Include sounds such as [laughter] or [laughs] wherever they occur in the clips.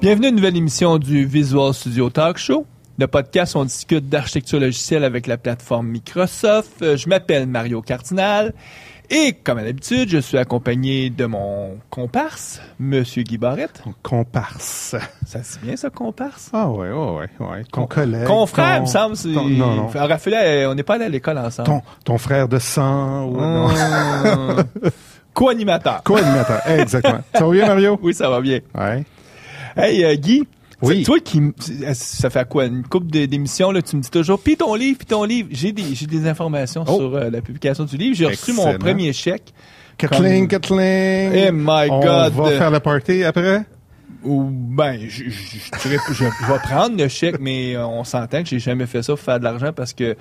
Bienvenue à une nouvelle émission du Visual Studio Talk Show. Le podcast. On discute d'architecture logicielle avec la plateforme Microsoft. Euh, je m'appelle Mario Cardinal. Et comme à l'habitude, je suis accompagné de mon comparse, M. Guy Barrette. Comparse. Ça se bien ça, comparse? Ah ouais, ouais, ouais. ouais. Ton collègue. me semble. non, non. Ah, euh, on n'est pas allé à l'école ensemble. Ton, ton frère de sang. Ou... Ah. non. [laughs] Co-animateur. Co-animateur, exactement. ça va bien, Mario? Oui, ça va bien. Ouais. Hey, euh, Guy, oui. Toi qui, euh, ça fait quoi, une coupe d'émissions, là, tu me dis toujours, puis ton livre, puis ton livre. J'ai des, j'ai des informations oh. sur euh, la publication du livre. J'ai reçu mon premier chèque. Kathleen eh, my On va euh, faire la party après? ou ben je, je, je, je, vais prendre le chèque mais on s'entend que j'ai jamais fait ça pour faire de l'argent parce que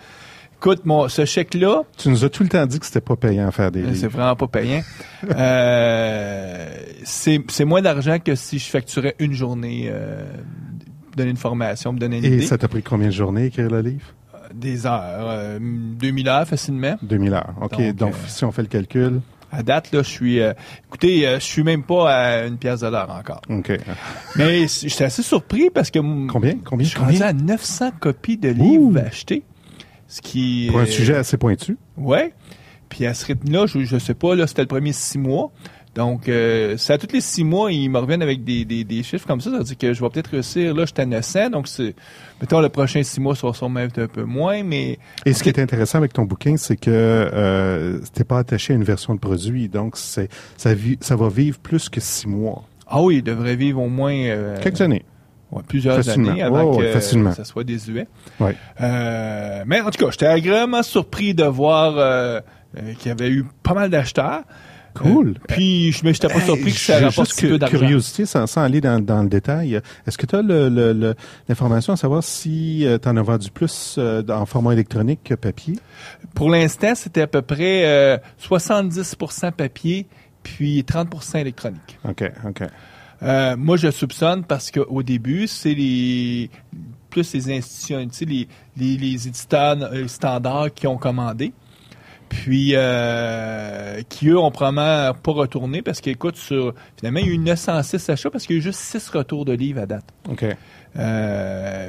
Écoute, ce chèque-là. Tu nous as tout le temps dit que c'était pas payant à faire des euh, livres. C'est vraiment pas payant. Euh, c'est moins d'argent que si je facturais une journée, euh, donner une formation, me donner une Et idée. Et ça t'a pris combien de journées écrire le livre? Des heures. 2000 heures facilement. 2000 heures. OK. Donc, si on fait le calcul. À date, là, je suis. écoutez, je suis même pas à une pièce de l'heure encore. OK. Mais [laughs] j'étais assez surpris parce que. Combien? Combien? Je suis à 900 copies de livres achetés pour un sujet assez pointu. Oui. Puis à ce rythme-là, je, ne sais pas, là, c'était le premier six mois. Donc, c'est euh, à tous les six mois, ils me reviennent avec des, chiffres comme ça. Ça veut dire que je vais peut-être réussir. Là, je suis Donc, c'est, mettons, le prochain six mois, ça va être un peu moins, mais... Et ce qui est intéressant avec ton bouquin, c'est que euh, tu n'es pas attaché à une version de produit. Donc, c'est ça, va vivre plus que six mois. Ah oui, il devrait vivre au moins... Euh, Quelques années. Ouais, plusieurs années avant que ça soit désuet. Euh, mais en tout cas, j'étais agréablement surpris de voir euh, euh, qu'il y avait eu pas mal d'acheteurs. Cool. puis, je n'étais pas surpris que ça rapporte juste peu d'argent. Curiosité, sans, aller dans, le détail, est-ce que tu as l'information à savoir si tu en as vendu plus en format électronique que papier? Pour l'instant, c'était à peu près 70 papier, puis 30 électronique. OK, OK. Euh, moi, je soupçonne parce qu'au début, c'est les plus les institutions, les, les, les éditeurs euh, standards qui ont commandé. Puis euh, qui eux ont probablement pas retourné parce qu'écoute sur finalement il y a eu 906 achats parce qu'il y a eu juste 6 retours de livres à date. OK.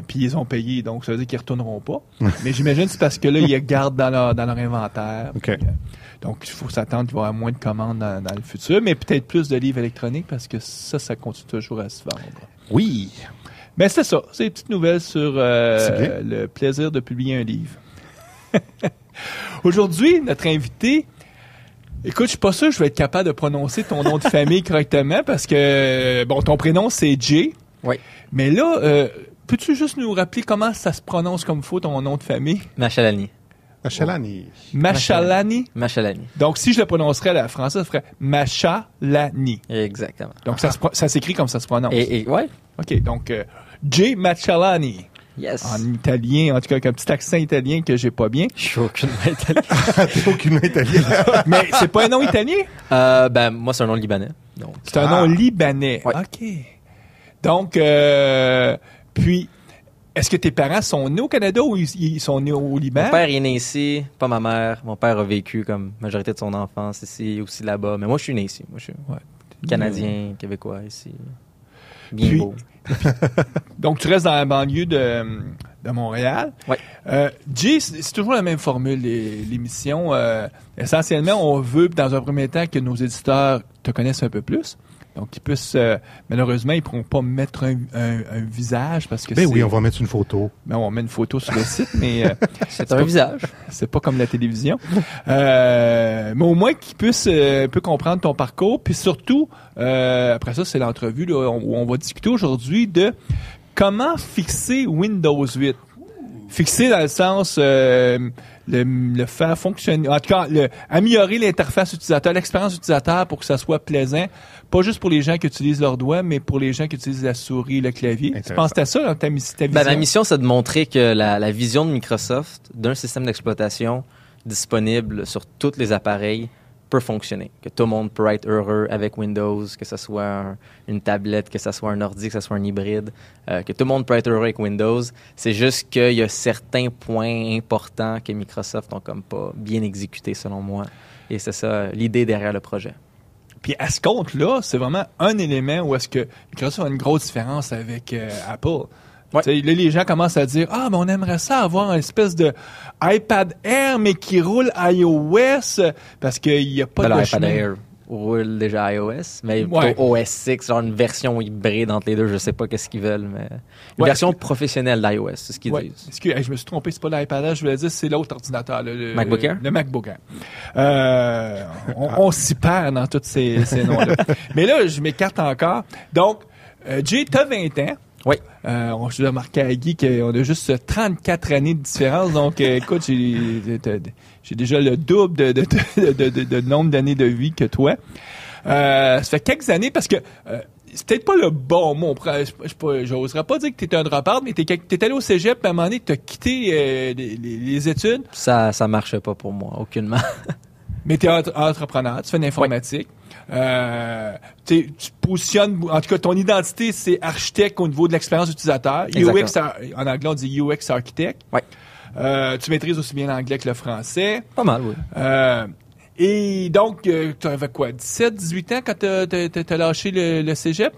puis ils ont payé, donc ça veut dire qu'ils retourneront pas. [laughs] Mais j'imagine c'est parce que là, ils gardent dans leur, dans leur inventaire. OK. Donc, il faut s'attendre qu'il y moins de commandes dans, le futur, mais peut-être plus de livres électroniques parce que ça, ça continue toujours à se vendre. Oui. Mais c'est ça. C'est une petite nouvelle sur euh, le plaisir de publier un livre. [laughs] Aujourd'hui, notre invité, Écoute, je suis pas sûr que je vais être capable de prononcer ton nom de famille [laughs] correctement parce que bon, ton prénom c'est Jay. Oui. Mais là, euh, peux-tu juste nous rappeler comment ça se prononce comme faut ton nom de famille Machalani. Machalani. Machalani. Machalani. Donc, si je le prononcerais à la française, ça ferait Machalani. Exactement. Donc, ça, s'écrit comme ça se prononce. Et, ouais. OK. Donc, euh, J. Machalani. Yes. En italien, en tout cas, avec un petit accent italien que j'ai pas bien. Je suis aucunement italien. n'ai [laughs] aucune italien. [laughs] Mais c'est pas un nom italien? Euh, ben, moi, c'est un nom libanais. C'est un nom ah. libanais. OK. Donc, euh, puis, est-ce que tes parents sont nés au Canada ou ils sont nés au Liban? Mon père est né ici, pas ma mère. Mon père a vécu comme majorité de son enfance ici, aussi là-bas. Mais moi, je suis né ici. Moi, je suis canadien, québécois ici. Bien beau. [laughs] donc, tu restes dans la banlieue de, Montréal. Oui. Euh, c'est toujours la même formule, l'émission. Euh, essentiellement, on veut, dans un premier temps, que nos éditeurs te connaissent un peu plus. Donc, ils puissent... Euh, malheureusement, ils ne pourront pas mettre un, visage parce que Ben oui, on va mettre une photo. Ben, on met une photo sur le site, mais... Euh, [laughs] c'est un visage. C'est pas comme la télévision. Euh, mais au moins qu'ils puissent peut comprendre ton parcours. Puis surtout, après ça, c'est l'entrevue où on va discuter aujourd'hui de comment fixer Windows 8. Fixer dans le sens... Le, le, faire fonctionner, en tout cas, améliorer l'interface utilisateur, l'expérience utilisateur pour que ça soit plaisant, pas juste pour les gens qui utilisent leurs doigts, mais pour les gens qui utilisent la souris, le clavier. Tu penses à ça dans ta, ta ben, ma mission, c'est de montrer que la, vision de Microsoft d'un système d'exploitation disponible sur tous les appareils peut fonctionner, que tout le monde peut être heureux avec Windows, que ce soit une tablette, que ce soit un ordi, que ce soit un hybride, euh, que tout le monde peut être heureux avec Windows. C'est juste qu'il y a certains points importants que Microsoft n'ont comme pas bien exécutés selon moi. Et c'est ça l'idée derrière le projet. Puis à ce compte-là, c'est vraiment un élément où est-ce que Microsoft a une grosse différence avec euh, Apple. Là, les gens commencent à dire Ah, mais on aimerait ça avoir une espèce de iPad Air, mais qui roule iOS parce qu'il n'y a pas ben, de roule déjà iOS, mais OS 6, genre une version hybride entre les deux. Je sais pas qu'est-ce qu'ils veulent, mais une version professionnelle d'iOS, c'est ce qu'ils disent. je me suis trompé, c'est pas l'iPad, je voulais dire c'est l'autre ordinateur, le MacBook Le MacBook euh, on, s'y perd dans tous ces, noms-là. [laughs] mais là, je m'écarte encore. Donc, j euh, Jay, t'as 20 ans. Oui. Euh, on, je dois marquer à Guy qu'on a juste 34 années de différence. Donc, écoute, j'ai j'ai déjà le double de, nombre d'années de vie que toi. Euh, ça fait quelques années parce que c'était euh, c'est peut-être pas le bon mot. Je n'oserais pas dire que tu étais un drop mais tu es, allé au cégep, à un moment donné, tu as quitté euh, les, études. Ça ça marchait pas pour moi, aucunement. [laughs] mais tu es entrepreneur, tu fais de l'informatique. tu positionnes, en tout cas, ton identité, c'est architecte au niveau de l'expérience utilisateur. UX, en anglais, on dit UX architect. Oui. Euh, tu maîtrises aussi bien l'anglais que le français. Pas mal, oui. Euh, et donc, euh, tu avais quoi, 17, 18 ans quand tu as, lâché le, cégep?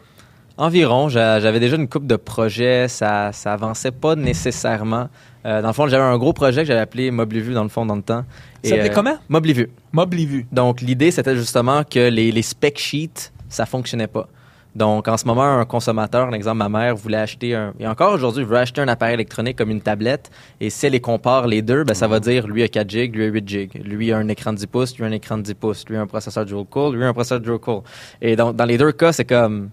Environ. J'avais déjà une coupe de projets. Ça, ça avançait pas nécessairement. dans le fond, j'avais un gros projet que j'avais appelé Moblivu dans le fond, dans le temps. Ça s'appelait comment? Moblivu. Donc, l'idée, c'était justement que les, les spec sheets, ça fonctionnait pas. Donc, en ce moment, un consommateur, un exemple, ma mère voulait acheter un, et encore aujourd'hui, veut acheter un appareil électronique comme une tablette, et si elle les compare les deux, ben, ça va mm. dire lui a 4 gigs, lui a 8 gigs, lui a un écran de 10 pouces, lui a un écran de 10 pouces, lui a un processeur dual core, lui a un processeur dual core. Et donc, dans les deux cas, c'est comme,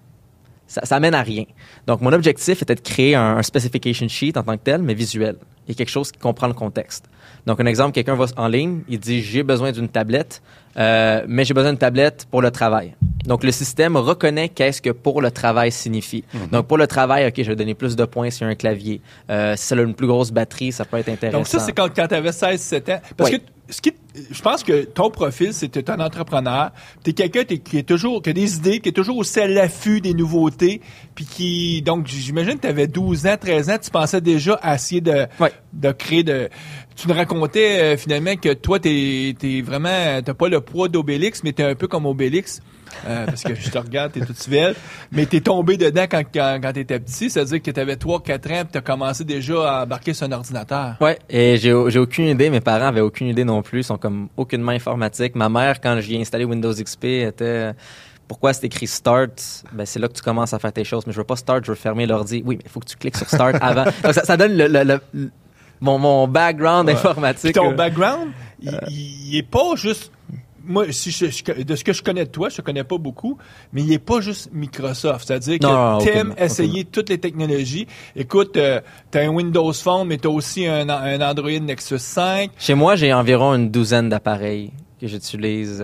ça, ça à rien. Donc, mon objectif était de créer un, specification sheet en tant que tel, mais visuel, et quelque chose qui comprend le contexte. Donc, un exemple, quelqu'un va en ligne, il dit j'ai besoin d'une tablette, euh, mais j'ai besoin d'une tablette pour le travail. Donc, le système reconnaît qu'est-ce que pour le travail signifie. Mhm. Donc, pour le travail, OK, je vais donner plus de points sur un clavier. Euh, si ça a une plus grosse batterie, ça peut être intéressant. Donc, ça, c'est quand, tu avais 16, 17 ans. Parce que ce qui, je pense que ton profil, c'est que tu es un entrepreneur, tu es quelqu'un qui est toujours, qui a des idées, qui est toujours aussi à l'affût des nouveautés, puis qui, donc j'imagine que tu avais 12 ans, 13 ans, tu pensais déjà à essayer de, de créer de, tu nous racontais euh, finalement que toi, t'es vraiment, t'as pas le poids d'Obélix, mais t'es un peu comme Obélix. Euh, parce que je te regarde, t'es toute belle. Mais t'es tombé dedans quand, quand, quand t'étais petit, c'est-à-dire que t'avais 3-4 ans pis t'as commencé déjà à embarquer sur un ordinateur. Ouais, et j'ai aucune idée, mes parents avaient aucune idée non plus, ils sont comme aucune main informatique Ma mère, quand j'ai installé Windows XP, était pourquoi c'est écrit start, ben c'est là que tu commences à faire tes choses. Mais je veux pas start, je veux fermer l'ordi. Oui, mais il faut que tu cliques sur start avant. [laughs] ça, donne le, mon, mon background informatique. ton euh, background, euh, il, est pas juste moi, de ce que je connais de toi, je te connais pas beaucoup, mais il n'est pas juste Microsoft. C'est-à-dire que tu aimes essayer toutes les technologies. Écoute, euh, tu as un Windows Phone, mais tu as aussi un, Android Nexus 5. Chez moi, j'ai environ une douzaine d'appareils que j'utilise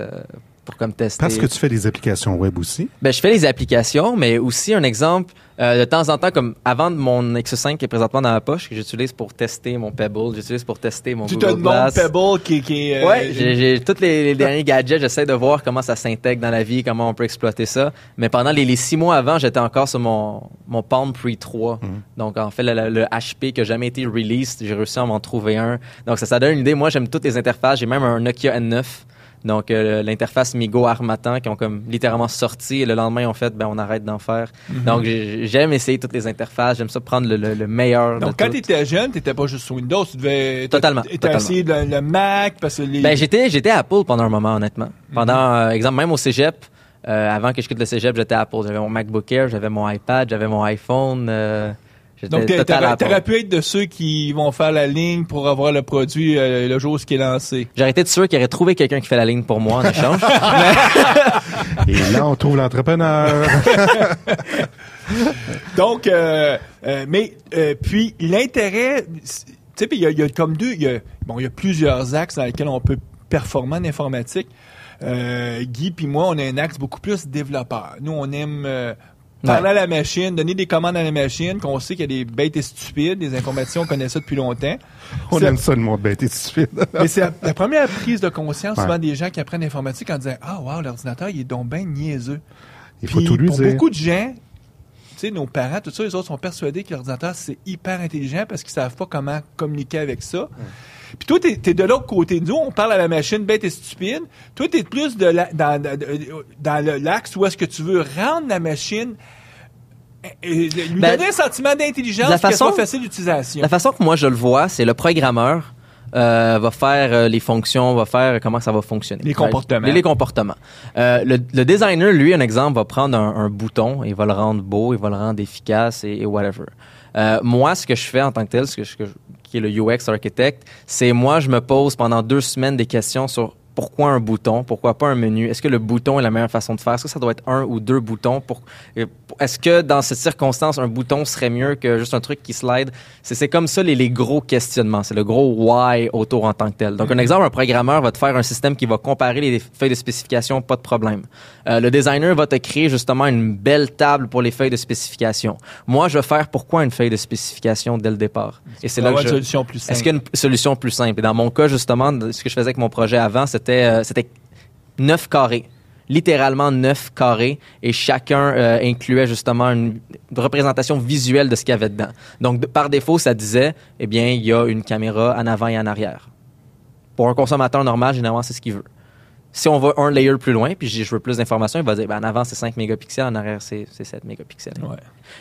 pour comme tester. Parce que tu fais des applications web aussi. Ben, je fais les applications, mais aussi un exemple, euh, de temps en temps, comme avant mon X5 qui est présentement dans ma poche, que j'utilise pour tester mon Pebble, j'utilise pour tester mon tu Google Glass. Tu Pebble qui, est... Euh, j'ai tous les, derniers gadgets, j'essaie de voir comment ça s'intègre dans la vie, comment on peut exploiter ça. Mais pendant les, six mois avant, j'étais encore sur mon, mon Palm Pre 3. Mhm. Donc, en fait, le, HP qui n'a jamais été released, j'ai réussi à m'en trouver un. Donc, ça, ça donne une idée. Moi, j'aime toutes les interfaces. J'ai même un Nokia N9 donc, euh, l'interface Migo Armatan, qui ont comme littéralement sorti, et le lendemain, en fait, ben, on arrête d'en faire. Mhm. Donc, j'aime essayer toutes les interfaces, j'aime ça prendre le, meilleur. Donc, quand tu étais jeune, tu pas juste sur Windows, tu devais. Totalement. Tu essayé le, Mac, parce que les... Ben, j'étais, à Apple pendant un moment, honnêtement. Mhm. Pendant, euh, exemple, même au cégep, euh, avant que je quitte le cégep, j'étais Apple. J'avais mon MacBook Air, j'avais mon iPad, j'avais mon iPhone. Donc, aurais pu de ceux qui vont faire la ligne pour avoir le produit euh, le jour où ce qui est lancé. J'aurais été sûr qu'il aurait trouvé quelqu'un qui fait la ligne pour moi en échange. [laughs] [laughs] Et là, on trouve l'entrepreneur. [laughs] Donc, euh, euh, mais puis l'intérêt, tu sais, il y, a comme deux, bon, il y a plusieurs axes dans lesquels on peut performer en informatique. Guy puis moi, on a un axe beaucoup plus développeur. Nous, on aime, parler à la machine, donner des commandes à la machine, qu'on sait qu'il y a des bêtes et stupides, des informaticiens, on connaît ça depuis longtemps. On aime ça le mot bête et stupide. [laughs] Mais c'est la, première prise de conscience souvent des gens qui apprennent l'informatique en disant Ah wow, l'ordinateur, il est donc bien niaiseux. Il faut tout lui pour beaucoup de gens, nos parents, tout ça, les autres sont persuadés que l'ordinateur, c'est hyper intelligent parce qu'ils savent pas comment communiquer avec ça. Puis toi, t'es de l'autre côté nous, on parle à la machine bête et stupide. Toi, t'es plus de la, dans, dans l'axe où est-ce que tu veux rendre la machine euh, euh, lui ben, donner un sentiment d'intelligence qui soit facile d'utilisation. La façon que moi je le vois, c'est le programmeur euh, va faire les fonctions, va faire comment ça va fonctionner. Les comportements. Les, comportements. le, designer, lui, un exemple, va prendre un, bouton, il va le rendre beau, il va le rendre efficace et, whatever. moi, ce que je fais en tant que tel, ce que je qui est le UX architect, c'est moi, je me pose pendant deux semaines des questions sur pourquoi un bouton? Pourquoi pas un menu? Est-ce que le bouton est la meilleure façon de faire? Est-ce que ça doit être un ou deux boutons? Pour... Euh, est-ce que dans cette circonstance, un bouton serait mieux que juste un truc qui slide? C'est comme ça les, les gros questionnements. C'est le gros why autour en tant que tel. Donc, un mm-hmm. exemple, un programmeur va te faire un système qui va comparer les feuilles de spécification, pas de problème. Euh, le designer va te créer justement une belle table pour les feuilles de spécification. Moi, je vais faire pourquoi une feuille de spécification dès le départ? Et c'est là que je... Est-ce qu'il y a une solution plus simple? Et dans mon cas, justement, ce que je faisais avec mon projet avant, c'était c'était euh, c'était neuf carrés littéralement neuf carrés et chacun euh, incluait justement une représentation visuelle de ce qu'il y avait dedans. Donc, par défaut, ça disait, eh bien, il y a une caméra en avant et en arrière. Pour un consommateur normal, généralement, c'est ce qu'il veut. Si on va un layer plus loin, puis je veux plus d'informations, il va dire, ben, en avant, c'est 5 mégapixels, en arrière, c'est 7 mégapixels.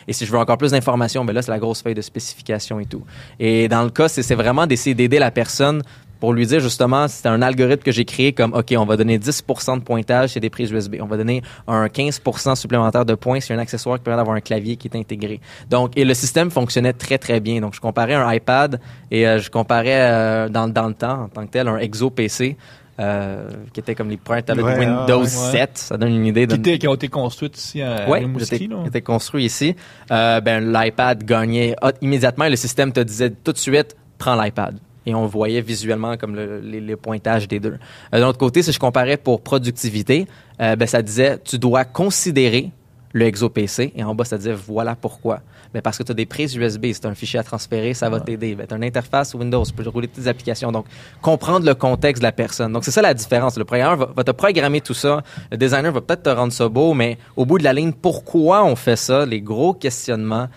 Et si je veux encore plus d'informations, ben là, c'est la grosse feuille de spécification et tout. Et dans le cas, c'est vraiment d'essayer d'aider la personne pour lui dire justement, c'était un algorithme que j'ai créé comme, OK, on va donner 10 de pointage, chez des prises USB. On va donner un 15 supplémentaire de points, c'est un accessoire qui permet d'avoir un clavier qui est intégré. Donc, et le système fonctionnait très, très bien. Donc, je comparais un iPad et euh, je comparais euh, dans, dans le temps, en tant que tel, un Exo PC. Euh, qui était comme les premières Windows 7. Ça donne une idée. Qui, ont été construites ici à ouais, Qui étaient ici. ben, L'iPad gagnait ah, immédiatement. Le système te disait tout de suite, prends l'iPad et on voyait visuellement comme les, pointages des deux. Euh, de l'autre côté, si je comparais pour productivité, euh, ben, ça disait tu dois considérer le exo-PC. et en bas ça disait voilà pourquoi. Ben, parce que tu as des prises USB, c'est un fichier à transférer, ça va t'aider. Ben, tu as une interface Windows, tu peux rouler tes applications. Donc comprendre le contexte de la personne. Donc c'est ça la différence. Le programmeur va, te programmer tout ça, le designer va peut-être te rendre ça beau, mais au bout de la ligne, pourquoi on fait ça, les gros questionnements,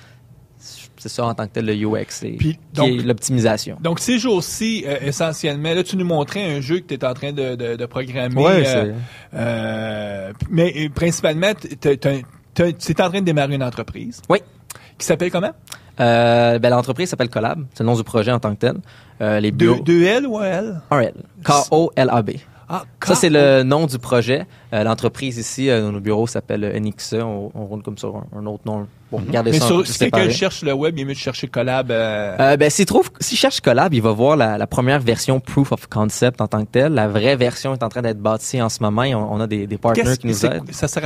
c'est ça en tant que tel le UX et l'optimisation. Donc ces jours-ci, euh, essentiellement, là tu nous montrais un jeu que tu es en train de, programmer. Euh, euh, mais principalement, tu es en train de démarrer une entreprise. Oui. Qui s'appelle comment? Ben, l'entreprise s'appelle Collab, c'est le nom du projet en tant que tel. les Deux, L ou L? Un L. K-O-L-A-B. Ah, ça, c'est le nom du projet. Euh, l'entreprise ici, euh, nos bureaux s'appelle euh, NXE. On, roule comme ça un, autre nom. Bon, regardez mhm. Mais ça. Sur, si quelqu'un cherche le web, il est mieux de chercher Collab. ben, s'il trouve, cherche Collab, il va voir la, première version Proof of Concept en tant que telle. La vraie version est en train d'être bâtie en ce moment. Et on, a des, des partenaires qui nous aident. Ça, ça,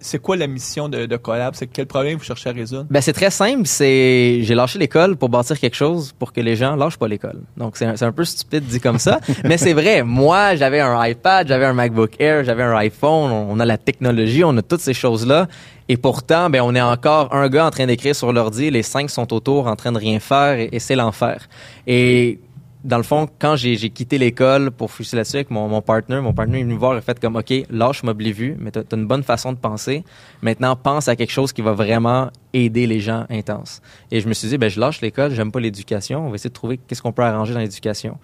c'est quoi la mission de, Collab? C'est quel problème vous cherchez à résoudre? Ben, c'est très simple. C'est, j'ai lâché l'école pour bâtir quelque chose pour que les gens lâchent pas l'école. Donc, c'est un, peu stupide dit comme ça. [laughs] mais c'est vrai. Moi, j'avais un iPad, j'avais un MacBook Air, un iPhone, on, a la technologie, on a toutes ces choses-là. Et pourtant, ben, on est encore un gars en train d'écrire sur l'ordi, les cinq sont autour en train de rien faire et, c'est l'enfer. Et dans le fond, quand j'ai, quitté l'école pour fuser là-dessus avec mon, partenaire, mon partenaire est venu me voir et fait comme, OK, lâche vu, mais tu as une bonne façon de penser. Maintenant, pense à quelque chose qui va vraiment aider les gens intenses. Et je me suis dit, ben, je lâche l'école, j'aime pas l'éducation, on va essayer de trouver qu'est-ce qu'on peut arranger dans l'éducation.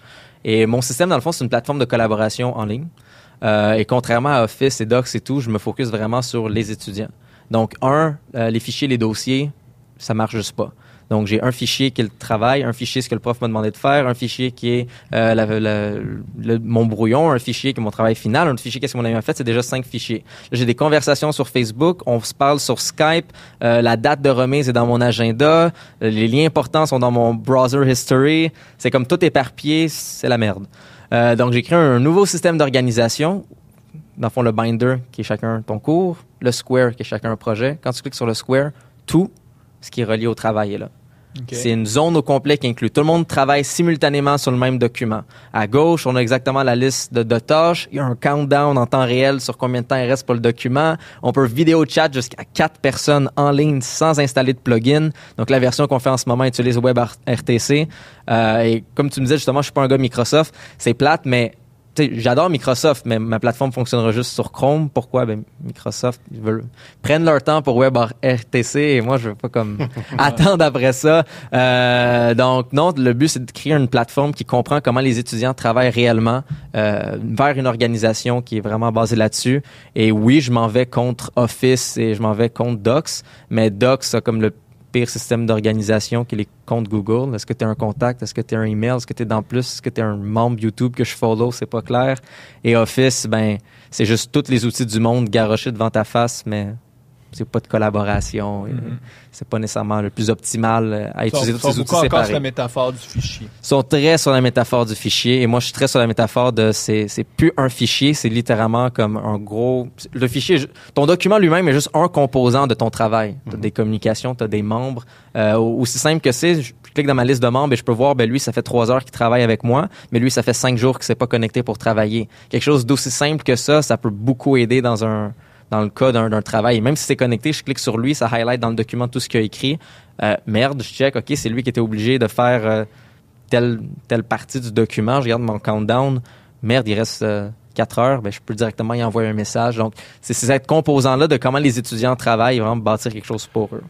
Et mon système, dans le fond, c'est une plateforme de collaboration en ligne. Euh, et contrairement à Office et Docs et tout, je me focus vraiment sur les étudiants. Donc, un, euh, les fichiers, les dossiers, ça marche juste pas. Donc, j'ai un fichier qui est le travail, un fichier ce que le prof m'a demandé de faire, un fichier qui est euh, le, mon brouillon, un fichier qui est mon travail final, un fichier qu'est-ce que mon ami a fait. C'est déjà cinq fichiers. J'ai des conversations sur Facebook, on se parle sur Skype, la date de remise est dans mon agenda, les liens importants sont dans mon browser history. C'est comme tout éparpillé, c'est la merde. Euh, donc, j'ai créé un nouveau système d'organisation. Dans le fond, le binder, qui est chacun ton cours, le square, qui est chacun un projet. Quand tu cliques sur le square, tout ce qui est relié au travail est là. C'est une zone au complet qui inclut tout le monde travaille simultanément sur le même document. À gauche, on a exactement la liste de, tâches. Il y a un countdown en temps réel sur combien de temps il reste pour le document. On peut vidéo chat jusqu'à quatre personnes en ligne sans installer de plugin. Donc la version qu'on fait en ce moment utilise WebRTC. Euh, et comme tu me disais justement, je suis pas un gars Microsoft. C'est plate, mais j'adore Microsoft, mais ma plateforme fonctionnera juste sur Chrome. Pourquoi? Ben, Microsoft, ils veulent, prennent leur temps pour WebRTC et moi, je veux pas comme [laughs] attendre après ça. Euh, donc, non, le but, c'est de créer une plateforme qui comprend comment les étudiants travaillent réellement euh, vers une organisation qui est vraiment basée là-dessus. Et oui, je m'en vais contre Office et je m'en vais contre Docs, mais Docs a comme le pire système d'organisation que les comptes Google. Est-ce que tu es un contact? Est-ce que tu es un email? Est-ce que tu es dans plus? Est-ce que tu es un membre YouTube que je follow? C'est pas clair. Et Office, ben, c'est juste tous les outils du monde garochés devant ta face, mais c'est pas de collaboration. Euh, mhm. C'est pas nécessairement le plus optimal euh, à utiliser tous ces outils séparés. sur la métaphore du fichier. Ils sont très sur la métaphore du fichier. Et moi, je suis très sur la métaphore de c'est plus un fichier, c'est littéralement comme un gros. Le fichier, ton document lui-même est juste un composant de ton travail. Tu as mhm. des communications, tu as des membres. Euh, aussi simple que c'est, je clique dans ma liste de membres et je peux voir, ben lui, ça fait trois heures qu'il travaille avec moi, mais lui, ça fait cinq jours qu'il s'est pas connecté pour travailler. Quelque chose d'aussi simple que ça, ça peut beaucoup aider dans un dans le cas d'un travail. même si c'est connecté, je clique sur lui, ça highlight dans le document tout ce qu'il a écrit. Euh, merde, je check, OK, c'est lui qui était obligé de faire euh, telle, telle partie du document. Je regarde mon countdown. Merde, il reste euh, quatre 4 heures. Ben, je peux directement y envoyer un message. Donc, c'est cette composante là de comment les étudiants travaillent, vraiment bâtir quelque chose pour eux.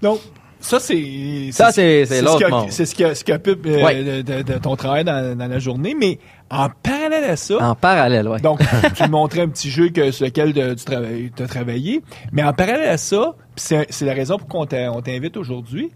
Donc, ça, c'est. Ça, c'est C'est ce qui ce pu euh, de, ton travail dans, la journée, mais en parallèle à ça. En parallèle, oui. Donc, [laughs] tu montrais un petit jeu sur lequel tu as travaillé, mais en parallèle à ça, c'est la raison pour on t'invite aujourd'hui.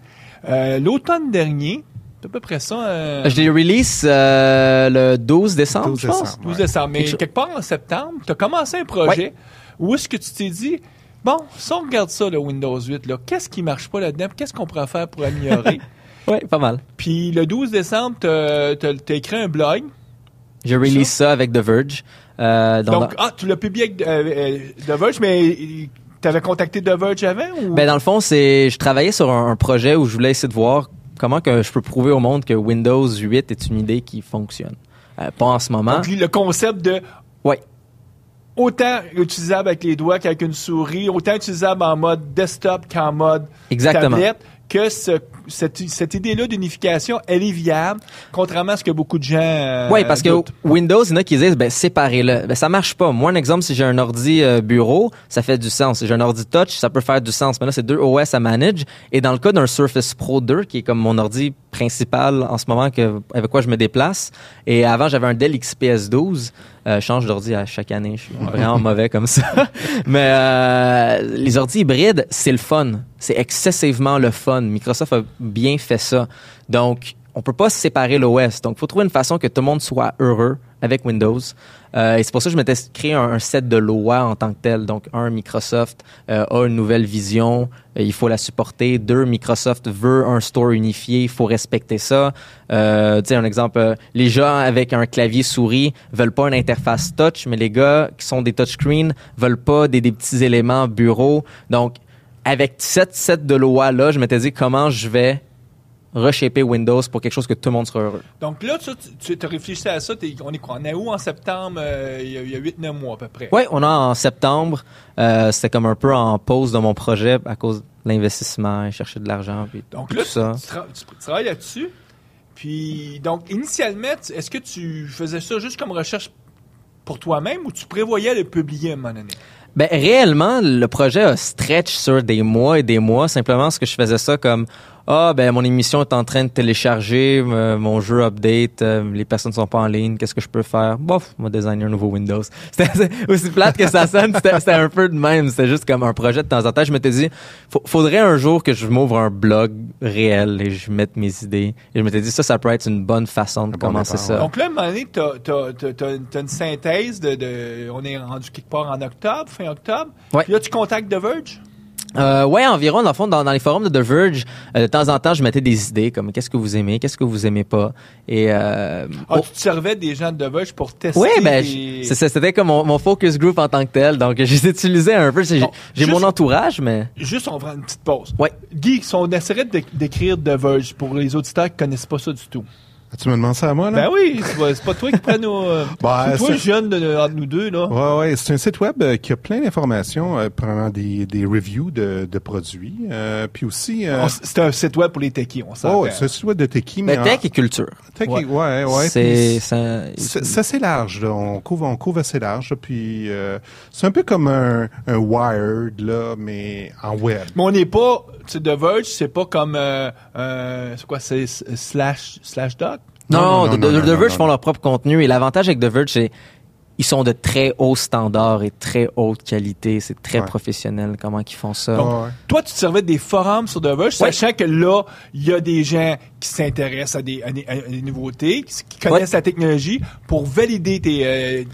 Euh, l'automne dernier, à peu près ça. Euh, je l'ai release le 12 décembre, je pense. Décembre, 12 décembre. Mais quelque, part en septembre, tu as commencé un projet où est-ce que tu t'es dit, bon, si on regarde ça, le Windows 8, qu'est-ce qui marche pas là-dedans? Qu'est-ce qu'on pourrait faire pour améliorer? [laughs] oui, pas mal. Puis le 12 décembre, tu écrit un blog. Je release ça. avec The Verge. Euh, Donc, ah, tu l'as publié avec euh, euh, The Verge, mais tu avais contacté The Verge avant? Ben, dans le fond, c'est je travaillais sur un, projet où je voulais essayer de voir comment que je peux prouver au monde que Windows 8 est une idée qui fonctionne. pas en ce moment. le concept de... Ouais autant utilisable avec les doigts qu'avec une souris, autant utilisable en mode desktop qu'en mode tablette que cette, idée-là d'unification, elle est viable, contrairement à ce que beaucoup de gens. Euh, oui, parce que Windows, il y en a qui disent, ben, séparez-le. Ben, ça marche pas. Moi, un exemple, si j'ai un ordi euh, bureau, ça fait du sens. Si j'ai un ordi touch, ça peut faire du sens. Mais là, c'est deux OS à manage. Et dans le cas d'un Surface Pro 2, qui est comme mon ordi principal en ce moment avec quoi je me déplace, et avant, j'avais un Dell XPS 12. Euh, change d'ordi à chaque année. Je suis vraiment mauvais comme ça. [laughs] Mais euh, les ordi hybrides, c'est le fun. C'est excessivement le fun. Microsoft a bien fait ça. Donc, on peut pas séparer l'OS. Donc, faut trouver une façon que tout le monde soit heureux avec Windows. Euh, et c'est pour ça que je m'étais créé un, set de lois en tant que tel. Donc, un, Microsoft euh, a une nouvelle vision, euh, il faut la supporter. Deux, Microsoft veut un store unifié, il faut respecter ça. tu sais, un exemple, les gens avec un clavier souris veulent pas une interface touch, mais les gars qui sont des touchscreens veulent pas des, petits éléments bureaux. Donc, avec cette set de lois-là, je m'étais dit comment je vais reshaper Windows pour quelque chose que tout le monde sera heureux. Donc là, tu, tu réfléchi à ça. on, est, où en septembre? Euh, il y a, 8-9 mois à peu près. Oui, on est en septembre. Euh, c'était comme un peu en pause de mon projet à cause de l'investissement, chercher de l'argent. Donc là, tout ça. Tu, travailles là-dessus. Puis, donc, initialement, est-ce que tu faisais ça juste comme recherche pour toi-même ou tu prévoyais le publier à un moment donné? Ben, réellement, le projet a stretch sur des mois et des mois. Simplement, ce que je faisais ça comme, ah ben mon émission est en train de télécharger, euh, mon jeu update, euh, les personnes sont pas en ligne, qu'est-ce que je peux faire Bof, moi designer un nouveau Windows. [laughs] C'était aussi plate que ça sonne, c'était un peu de même, c'était juste comme un projet de temps en temps. Je m'étais dit, faudrait un jour que je m'ouvre un blog réel et je mette mes idées. Et je m'étais dit ça, ça pourrait être une bonne façon de commencer ça. Donc là, à un moment donné, t'as as, une synthèse de, on est rendu quelque part en octobre, fin octobre. Puis là, tu contactes The Verge. Euh, ouais, environ, dans le fond, dans, les forums de The Verge, euh, de temps en temps, je mettais des idées, comme qu'est-ce que vous aimez, qu'est-ce que vous aimez pas. Et, euh, ah, oh. tu servais des gens de The Verge pour tester Oui, ben, c'était comme mon, focus group en tant que tel, donc j'ai utilisé un peu, j'ai mon entourage, mais... Juste, on prend une petite pause. Ouais. Guy, on essaierait d'écrire The Verge pour les auditeurs qui connaissent pas ça du tout tu me demandes ça à moi, là? Ben oui, c'est pas, toi qui prends nos... Euh, [laughs] bah, c'est toi le jeune de, nous deux, là. Ouais, ouais, c'est un site web euh, qui a plein d'informations, euh, pendant des, des reviews de, de produits, euh, puis aussi... c'est un site web pour les techies, on s'appelle. Oh, c'est un site web de techies, mais... tech et culture. Tech ouais. ouais c'est... Ça, c'est assez large, là. On couvre, on couvre assez large, puis c'est un peu comme un, un Wired, là, mais en web. Mais on n'est pas... Tu The Verge, c'est pas comme... c'est quoi? C'est slash, slash doc? Non, The, Verge font leur propre contenu et l'avantage avec The Verge, c'est ils sont de très hauts standards et très haute qualité. C'est très professionnel comment ils font ça. toi, tu te servais des forums sur The Verge, sachant que là, il y a des gens qui s'intéressent à des, nouveautés, qui connaissent la technologie pour valider tes, euh,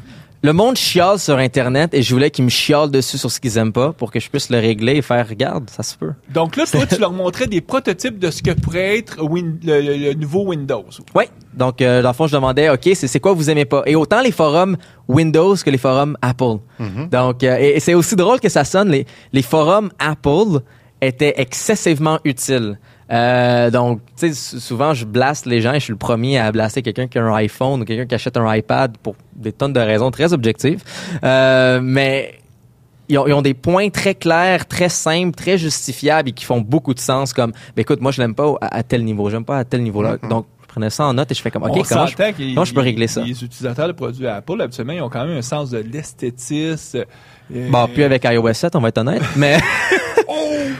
le monde chiale sur Internet et je voulais qu'ils me chialent dessus sur ce qu'ils aiment pas pour que je puisse le régler et faire regarde, ça se peut. Donc là, toi, tu [laughs] leur montrais des prototypes de ce que pourrait être le, nouveau Windows. Oui. Donc, euh, dans le fond, je demandais, OK, c'est quoi vous aimez pas? Et autant les forums Windows que les forums Apple. Mm-hmm. Donc, euh, et, c'est aussi drôle que ça sonne, les forums Apple étaient excessivement utiles. Euh, donc, tu sais, souvent, je blaste les gens et je suis le premier à blasser quelqu'un qui a un iPhone ou quelqu'un qui achète un iPad pour des tonnes de raisons très objectives. Euh, mais ils ont, ils ont, des points très clairs, très simples, très justifiables et qui font beaucoup de sens. Comme, ben, écoute, moi, je l'aime pas à, tel niveau, j'aime pas à tel niveau-là. Mm-hmm. Donc, je Donc, prenais ça en note et je fais comme, OK, comment, je, je, peux régler ça? Les utilisateurs de produits Apple, habituellement, ils ont quand même un sens de l'esthétisme. Euh, bon, bah, puis avec iOS 7, on va être honnête, mais... [laughs]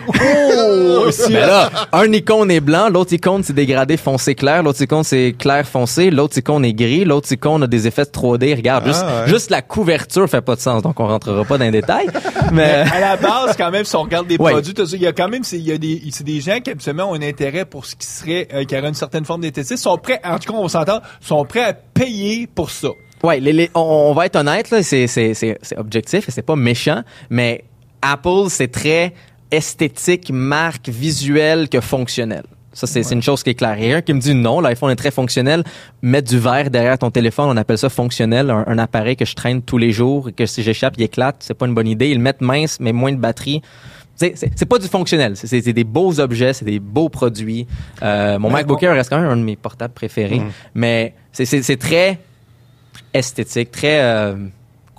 Oh! [laughs] Hein. là, un icône est blanc, l'autre icône c'est dégradé foncé clair, l'autre icône c'est clair foncé, l'autre icône est gris, l'autre icône a des effets 3D. Regarde, ah, juste, juste la couverture fait pas de sens, donc on rentrera pas dans les détails. [laughs] Mais... à la base, quand même, si on regarde des produits, il y a quand même, il y a des, c'est des gens qui habituellement ont un intérêt pour ce qui serait, euh, qui aurait une certaine forme d'esthétisme, sont prêts, en tout cas, on s'entend, sont prêts à payer pour ça. Ouais, on, va être honnête, là, c'est, c'est, c'est, objectif et c'est pas méchant, mais Apple, c'est très esthétique, marque, visuelle que fonctionnelle. Ça, c'est une chose qui est claire. a un qui me dit non, l'iPhone est très fonctionnel. Mettre du verre derrière ton téléphone, on appelle ça fonctionnel. Un, appareil que je traîne tous les jours et que si j'échappe, il éclate. C'est pas une bonne idée. Ils le mettent mince, mais moins de batterie. C'est pas du fonctionnel. C'est des beaux objets, c'est des beaux produits. Euh, mon MacBook reste quand même un de mes portables préférés. Mm. Mais c'est très esthétique, très... Euh,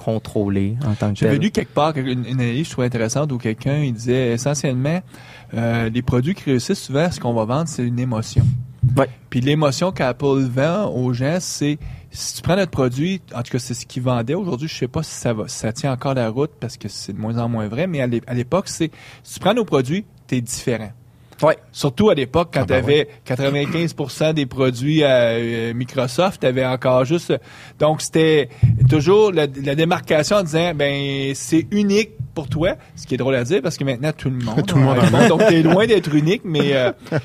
contrôler en tant que J'avais lu quelque part une, analyse, je intéressante, où quelqu'un il disait essentiellement, euh, les produits qui réussissent souvent, ce qu'on va vendre, c'est une émotion. Puis l'émotion qu'Apple vend aux gens, c'est si tu prends notre produit, en tout cas c'est ce qu'ils vendaient aujourd'hui, je sais pas si ça ça tient encore la route parce que c'est de moins en moins vrai, mais à l'époque, c'est si tu prends nos produits, tu es différent. Surtout à l'époque, quand tu avais 95% des produits euh, euh, Microsoft, tu avais encore juste... Donc, c'était toujours la, démarcation en disant, ben c'est unique pour toi, ce qui est drôle à dire, parce que maintenant, tout le monde... tout le monde Donc, tu es loin d'être unique, mais... Euh, [laughs]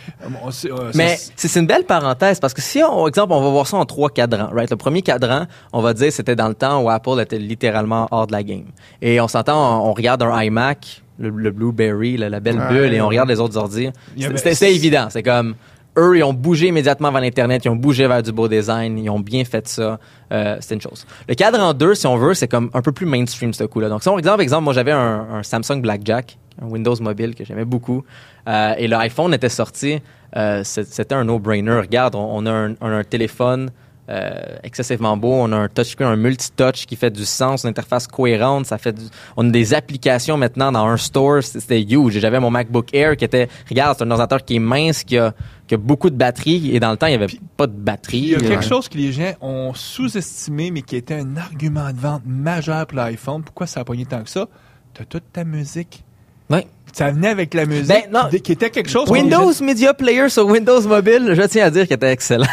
mais c'est une belle parenthèse, parce que si, par exemple, on va voir ça en trois cadrans, right? Le premier cadran, on va dire, c'était dans le temps où Apple était littéralement hors de la game. Et on s'entend, on regarde un iMac le, Blueberry, la, belle bulle, et on regarde les autres ordi. c'est évident. C'est comme eux, ils ont bougé immédiatement vers l'Internet, ils ont bougé vers du beau design, ils ont bien fait ça. Euh, c'est une chose. Le cadre en deux, si on veut, c'est comme un peu plus mainstream, ce coup-là. Donc, si on exemple, exemple, moi, j'avais un, Samsung Blackjack, un Windows mobile que j'aimais beaucoup, euh, et et iPhone était sorti. Euh, c'était un no-brainer. Regarde, on a un téléphone euh, excessivement beau. On a un touch touchscreen, un multi-touch qui fait du sens, une interface cohérente. Ça fait du... On a des applications maintenant dans un store. C'était huge. J'avais mon MacBook Air qui était, regarde, c'est un ordinateur qui est mince, qui a, beaucoup de batterie. Et dans le temps, il n'y avait pas de batterie. Il y a quelque euh. chose que les gens ont sous-estimé, mais qui était un argument de vente majeur pour l'iPhone. Pourquoi ça a pogné tant que ça? T'as toute ta musique. Oui. Ça venait avec la ben, musique qui était quelque chose. Windows Media Player sur Windows Mobile, je tiens à dire qu'il était excellent.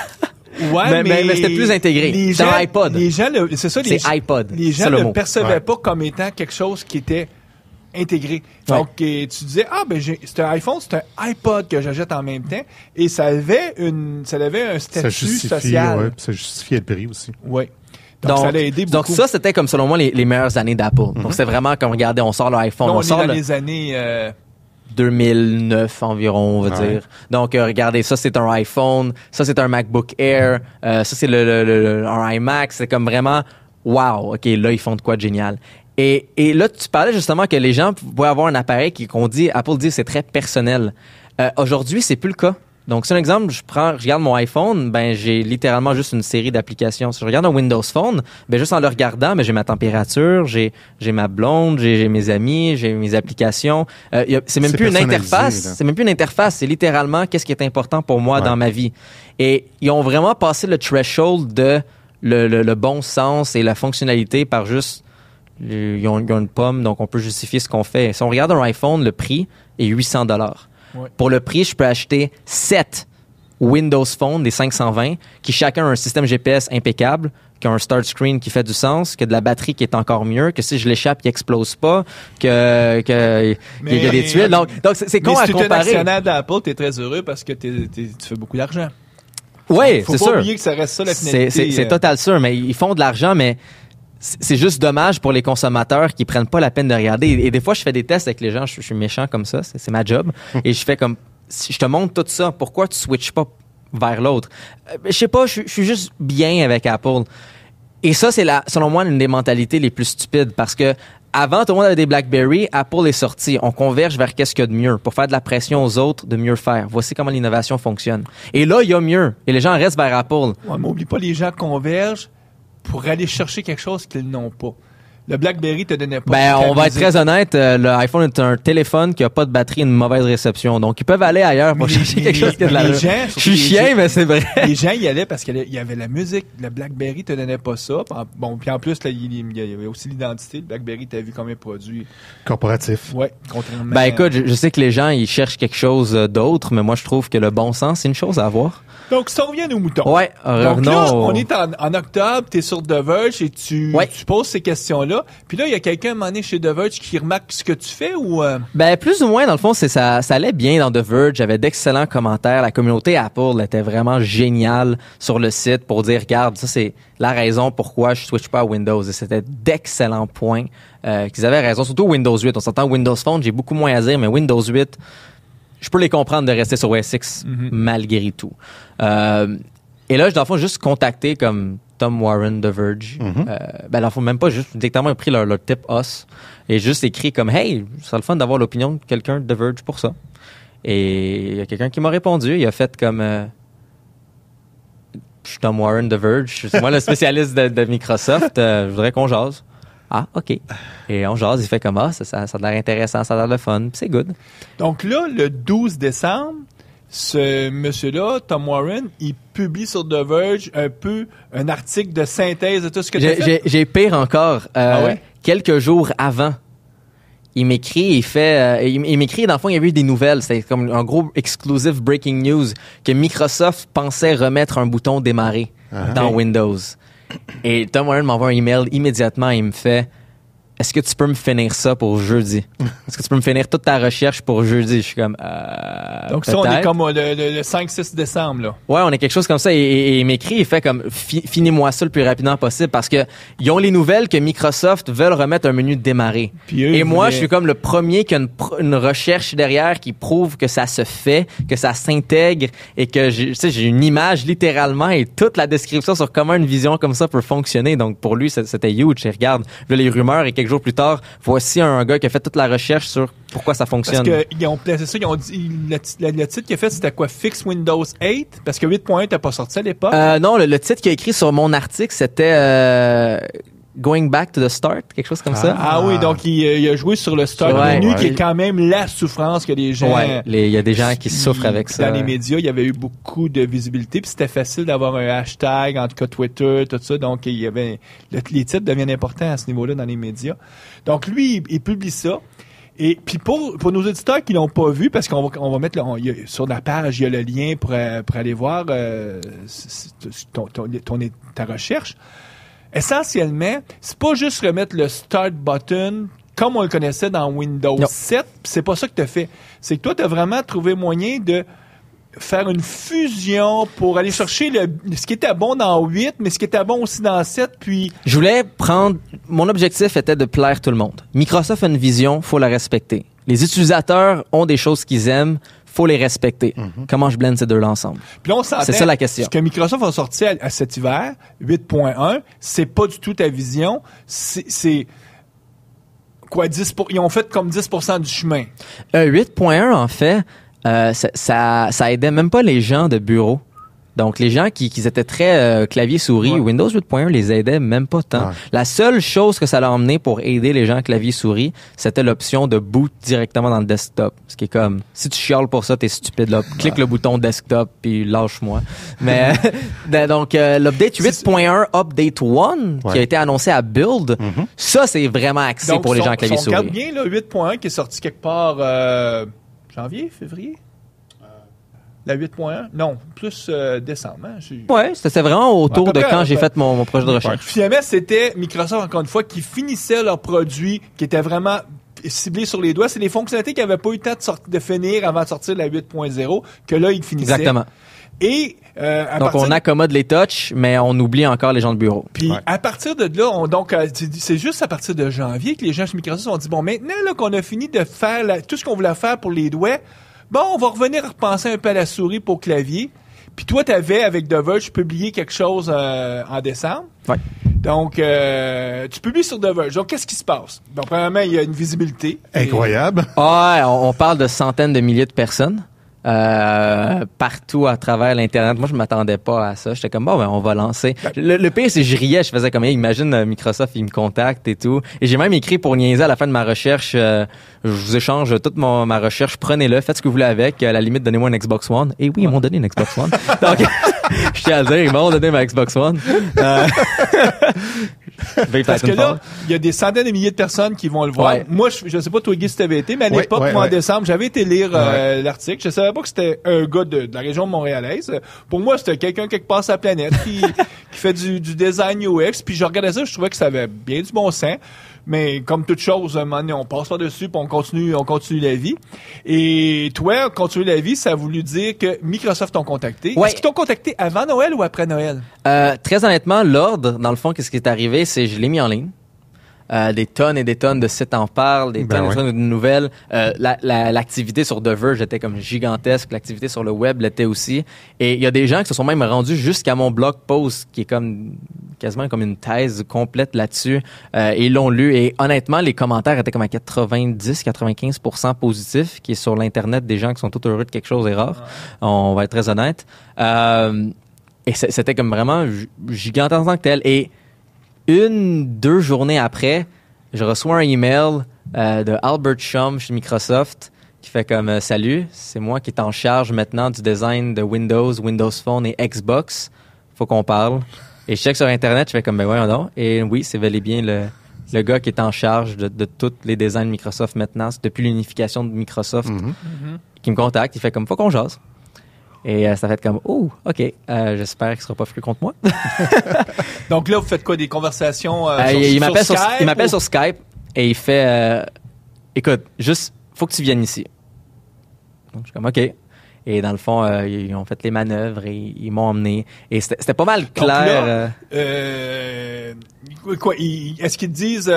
Ouais, mais, ben, ben, mais, c'était plus intégré. C'est iPod. Les gens, c'est ça, les, iPod. Les gens ne le, percevaient pas comme étant quelque chose qui était intégré. Donc, euh, tu disais, ah, ben, c'est un iPhone, c'est un iPod que j'achète en même temps. Et ça avait, une, ça avait un statut social. ça justifiait le prix aussi. Oui. Donc, donc, ça aidé donc, ça c'était comme, selon moi, les, meilleures années d'Apple. Donc, mhm. c'est vraiment comme, regardez, on sort l'iPhone, on, on sort dans les années... Euh, 2009 environ, on va dire. Donc, euh, regardez, ça, c'est un iPhone, ça, c'est un MacBook Air, euh, ça, c'est le, le, le, un iMac. C'est comme vraiment, wow, OK, là, ils font de quoi de génial. Et, et là, tu parlais justement que les gens pouvaient avoir un appareil qui, qu'on dit, Apple dit, c'est très personnel. Euh, aujourd'hui, c'est plus le cas. Donc, c'est un exemple, je prends, je regarde mon iPhone, ben, j'ai littéralement juste une série d'applications. Si je regarde un Windows Phone, ben, juste en le regardant, mais ben, j'ai ma température, j'ai, j'ai ma blonde, j'ai, mes amis, j'ai mes applications. Euh, c'est même plus une interface. C'est même plus une interface. C'est littéralement qu'est-ce qui est important pour moi dans ma vie. Et ils ont vraiment passé le threshold de le, le, bon sens et la fonctionnalité par juste ils ont, ils ont, une pomme, donc on peut justifier ce qu'on fait. Si on regarde un iPhone, le prix est 800 dollars. Pour le prix, je peux acheter 7 Windows Phone des 520 qui chacun a un système GPS impeccable, qui a un start screen qui fait du sens, qui a de la batterie qui est encore mieux, que si je l'échappe, il explose pas, que qu'il y a des tuiles. Donc c'est con à si comparer. Si tu es d'Apple, tu es très heureux parce que tu fais beaucoup d'argent. Oui, c'est sûr. Faut pas oublier que ça reste ça la finalité. C'est euh. total sûr, mais ils font de l'argent mais c'est juste dommage pour les consommateurs qui prennent pas la peine de regarder. Et, des fois, je fais des tests avec les gens, je, suis méchant comme ça, c'est ma job. [laughs] et je fais comme, si je te montre tout ça, pourquoi tu switches pas vers l'autre? Je euh, je sais pas, je, suis juste bien avec Apple. Et ça, c'est la, selon moi, une des mentalités les plus stupides parce que avant, tout le monde avait des BlackBerry. Apple est sorti. On converge vers qu'est-ce qu'il y a de mieux pour faire de la pression aux autres, de mieux faire. Voici comment l'innovation fonctionne. Et là, il y a mieux. Et les gens restent vers Apple. On mais pas, les gens convergent pour aller chercher quelque chose qu'ils n'ont pas. Le BlackBerry te donnait pas. Ben, on va être très honnête, euh, l'iPhone est un téléphone qui a pas de batterie et une mauvaise réception. Donc, ils peuvent aller ailleurs pour chercher quelque chose chose est de la gens, Je suis chien, mais c'est vrai. Les gens y allaient parce qu'il y avait la musique. Le BlackBerry te donnait pas ça. Bon, puis en plus, il, y avait aussi l'identité. Le BlackBerry, as vu combien de produits. Corporatif. Ouais, contrairement. Ben, écoute, je, je sais que les gens, ils cherchent quelque chose euh, d'autre, mais moi, je trouve que le bon sens, c'est une chose à avoir. Donc, ça revient aux moutons. Ouais, euh, Donc là, on est en, octobre, octobre, t'es sur The Verge et tu, poses ces questions-là. Puis là, il y a quelqu'un, à un moment donné, chez The Verge qui remarque ce que tu fais ou... Euh? Bien, plus ou moins, dans le fond, c'est ça, allait bien dans The Verge. J'avais d'excellents commentaires. La communauté Apple était vraiment géniale sur le site pour dire, regarde, ça, c'est la raison pourquoi je switch pas à Windows. Et c'était d'excellents points euh, qu'ils avaient raison. Surtout Windows 8. On s'entend Windows Phone, j'ai beaucoup moins à dire, mais Windows 8 je peux les comprendre de rester sur Wessex mhm. malgré tout. Euh, et là, je, dans le fond, juste contacté comme Tom Warren de Verge. Mhm. Euh, ben, dans même pas, juste directement pris leur, leur tip os et juste écrit comme Hey, c'est le fun d'avoir l'opinion de quelqu'un de Verge pour ça. Et il y a quelqu'un qui m'a répondu, il a fait comme. Euh, je suis Tom Warren de Verge, je moi le spécialiste de Microsoft, je voudrais qu'on jase. Ah, OK. Et on jase, il fait comme ah, ça, ça, a l'air intéressant, ça a l'air de fun, c'est good. Donc là, le 12 décembre, ce monsieur-là, Tom Warren, il publie sur The Verge un peu un article de synthèse de tout ce que tu fait. J'ai pire encore. Euh, ah quelques jours avant, il m'écrit, il fait, euh, il, m'écrit, dans le fond, il y avait eu des nouvelles. C'était comme un gros exclusive breaking news que Microsoft pensait remettre un bouton démarrer ah. dans Windows. Et Tom Warren m'envoie un email immédiatement. Il me fait est-ce que tu peux me finir ça pour jeudi? Est-ce que tu peux me finir toute ta recherche pour jeudi? Je suis comme, euh, Donc, ça, on est comme euh, le, 5-6 décembre, là. Ouais, on est quelque chose comme ça. Et, il m'écrit, il fait comme, finis-moi ça le plus rapidement possible parce que ils ont les nouvelles que Microsoft veulent remettre un menu de démarrer. et moi, je suis comme le premier qui a une, recherche derrière qui prouve que ça se fait, que ça s'intègre et que j'ai une image littéralement et toute la description sur comment une vision comme ça peut fonctionner. Donc, pour lui, c'était huge. Il regarde, les rumeurs et quelque jours plus tard, voici un gars qui a fait toute la recherche sur pourquoi ça fonctionne. Parce qu'ils ont placé ben, ça, ils ont dit, le, titre qu'il a fait, c'était quoi? Fix Windows 8? Parce que 8.1 n'était pas sorti à l'époque. Euh, non, le, titre qu'il a écrit sur mon article, c'était, euh, Going Back to the Start, quelque chose comme ça. Ah, ah oui, ah. donc il, il, a joué sur le start de menu, qui est quand même la souffrance que les gens. il y a des gens qui, souffrent avec ça. Dans les médias, il y avait eu beaucoup de visibilité, puis c'était facile d'avoir un hashtag, en tout cas Twitter, tout ça. Donc il y avait les titres deviennent importants à ce niveau-là dans les médias. Donc lui, il, publie ça. Et puis pour, pour nos auditeurs qui l'ont pas vu, parce qu'on va, on va mettre le, sur la page, il y a le lien pour, euh, pour aller voir euh, ton, ta recherche essentiellement, c'est pas juste remettre le start button comme on le connaissait dans Windows 7, c'est pas ça que tu fait. C'est que toi, tu as vraiment trouvé moyen de faire une fusion pour aller chercher ce qui était bon dans 8, mais ce qui était bon aussi dans 7, puis... Je voulais prendre... Mon objectif était de plaire tout le monde. Microsoft a une vision, faut la respecter. Les utilisateurs ont des choses qu'ils aiment, faut les respecter. Mhm. Comment je blende ces deux-là ensemble? C'est ça la question. Ce que Microsoft a sorti à, cet hiver, 8.1, c'est pas du tout ta vision. C'est, quoi, 10 ils ont fait comme 10 du chemin. 8.1, euh, en fait, euh, ça, ça, ça aidait même pas les gens de bureau. Donc, les gens qui, étaient très euh, clavier-souris, Windows 8.1 les aidait même pas tant. La seule chose que ça leur emmené pour aider les gens clavier-souris, c'était l'option de boot directement dans le desktop. Ce qui est comme, si tu chiales pour ça, t'es stupide. Là. Clique le bouton desktop puis lâche-moi. Mais [laughs] [laughs] ben, donc, euh, l'update 8.1, update 1, qui a été annoncé à Build, mm-hmm. ça, c'est vraiment axé pour les gens clavier-souris. bien, le 8.1 qui est sorti quelque part... Euh, janvier, février? La 8.1? Non, plus euh, décembre. Hein, oui, c'était vraiment autour de quand j'ai fait mon, projet de recherche. FIMS, c'était Microsoft, encore une fois, qui finissait leurs produits, qui était vraiment ciblé sur les doigts. C'est des fonctionnalités qui n'avaient pas eu le temps de, de, finir avant de sortir la 8.0, que là, ils finissaient. Exactement. Et euh, donc on accommode les touches, mais on oublie encore les gens de bureau. Puis à partir de là, on, donc euh, c'est juste à partir de janvier que les gens chez Microsoft ont dit bon maintenant là qu'on a fini de faire tout ce qu'on voulait faire pour les doigts, bon, on va revenir à repenser un peu à la souris pour clavier. Puis toi, tu avais, avec The Verge, publié quelque chose euh, en décembre. Donc, euh, tu publies sur The Verge. Donc, qu'est-ce qui se passe? Donc, premièrement, il y a une visibilité. Incroyable. on, parle de centaines de milliers de personnes. Euh, partout à travers l'internet. Moi, je m'attendais pas à ça. J'étais comme bon, ben, on va lancer. Le, pire, c'est je riais. Je faisais comme imagine Microsoft, il me contacte et tout. Et j'ai même écrit pour niaiser à la fin de ma recherche. Je vous échange toute ma recherche. Prenez-le, faites ce que vous voulez avec. À la limite, donnez-moi une Xbox One. Et eh oui, ils m'ont donné une Xbox One. [laughs] [laughs] je tiens à dire, ils m'ont donné ma Xbox One. Euh, [laughs] Parce que là, il y a des centaines de milliers de personnes qui vont le voir. Moi, je, ne sais pas toi, Guy, si été, mais à l'époque, en décembre, j'avais été lire euh, l'article. Je savais pas que c'était un gars de, la région montréalaise. Pour moi, c'était quelqu'un qui part la planète qui, fait du, design UX. Puis je regardais ça, je trouvais que ça avait bien du bon sens mais comme toute chose, un moment on passe par-dessus, on continue, on continue la vie. Et toi, continuer la vie, ça a voulu dire que Microsoft t'ont contacté. Est-ce qu'ils t'ont contacté avant Noël ou après Noël? Euh, très honnêtement, l'ordre, dans le fond, qu'est-ce qui est arrivé, c'est je l'ai mis en ligne. Euh, des tonnes et des tonnes de sites en parlent, des ben tonnes et tonnes de nouvelles. Euh, l'activité sur The Verge était comme gigantesque, l'activité sur le web l'était aussi. Et il y a des gens qui se sont même rendus jusqu'à mon blog post, qui est comme quasiment comme une thèse complète là-dessus. Euh, et ils l'ont lu. Et honnêtement, les commentaires étaient comme à 90-95% positifs, qui est sur l'Internet des gens qui sont tout heureux de quelque chose et On va être très honnête. et c'était comme vraiment gigantesque en tant que tel. Et une, deux journées après, je reçois un email euh, de Albert Shum chez Microsoft qui fait comme euh, Salut, c'est moi qui est en charge maintenant du design de Windows, Windows Phone et Xbox. Faut qu'on parle. Et je check sur Internet, je fais comme Ben ouais, non. Et oui, c'est bel et bien le, le gars qui est en charge de, de tous les designs de Microsoft maintenant, depuis l'unification de Microsoft, mhm. qui me contacte. Il fait comme Faut qu'on jase. Et euh, ça fait comme, oh, OK, euh, j'espère qu'il ne sera pas fru contre moi. [laughs] Donc là, vous faites quoi? Des conversations euh, sur, il, m'appelle sur, Skype? il m'appelle sur Skype et il fait, écoute, juste, faut que tu viennes ici. Donc, je suis comme, OK. Et dans le fond, euh, ils ont fait les manœuvres et ils m'ont emmené. Et c'était pas mal clair. Euh. Euh, quoi, est-ce qu'ils te disent,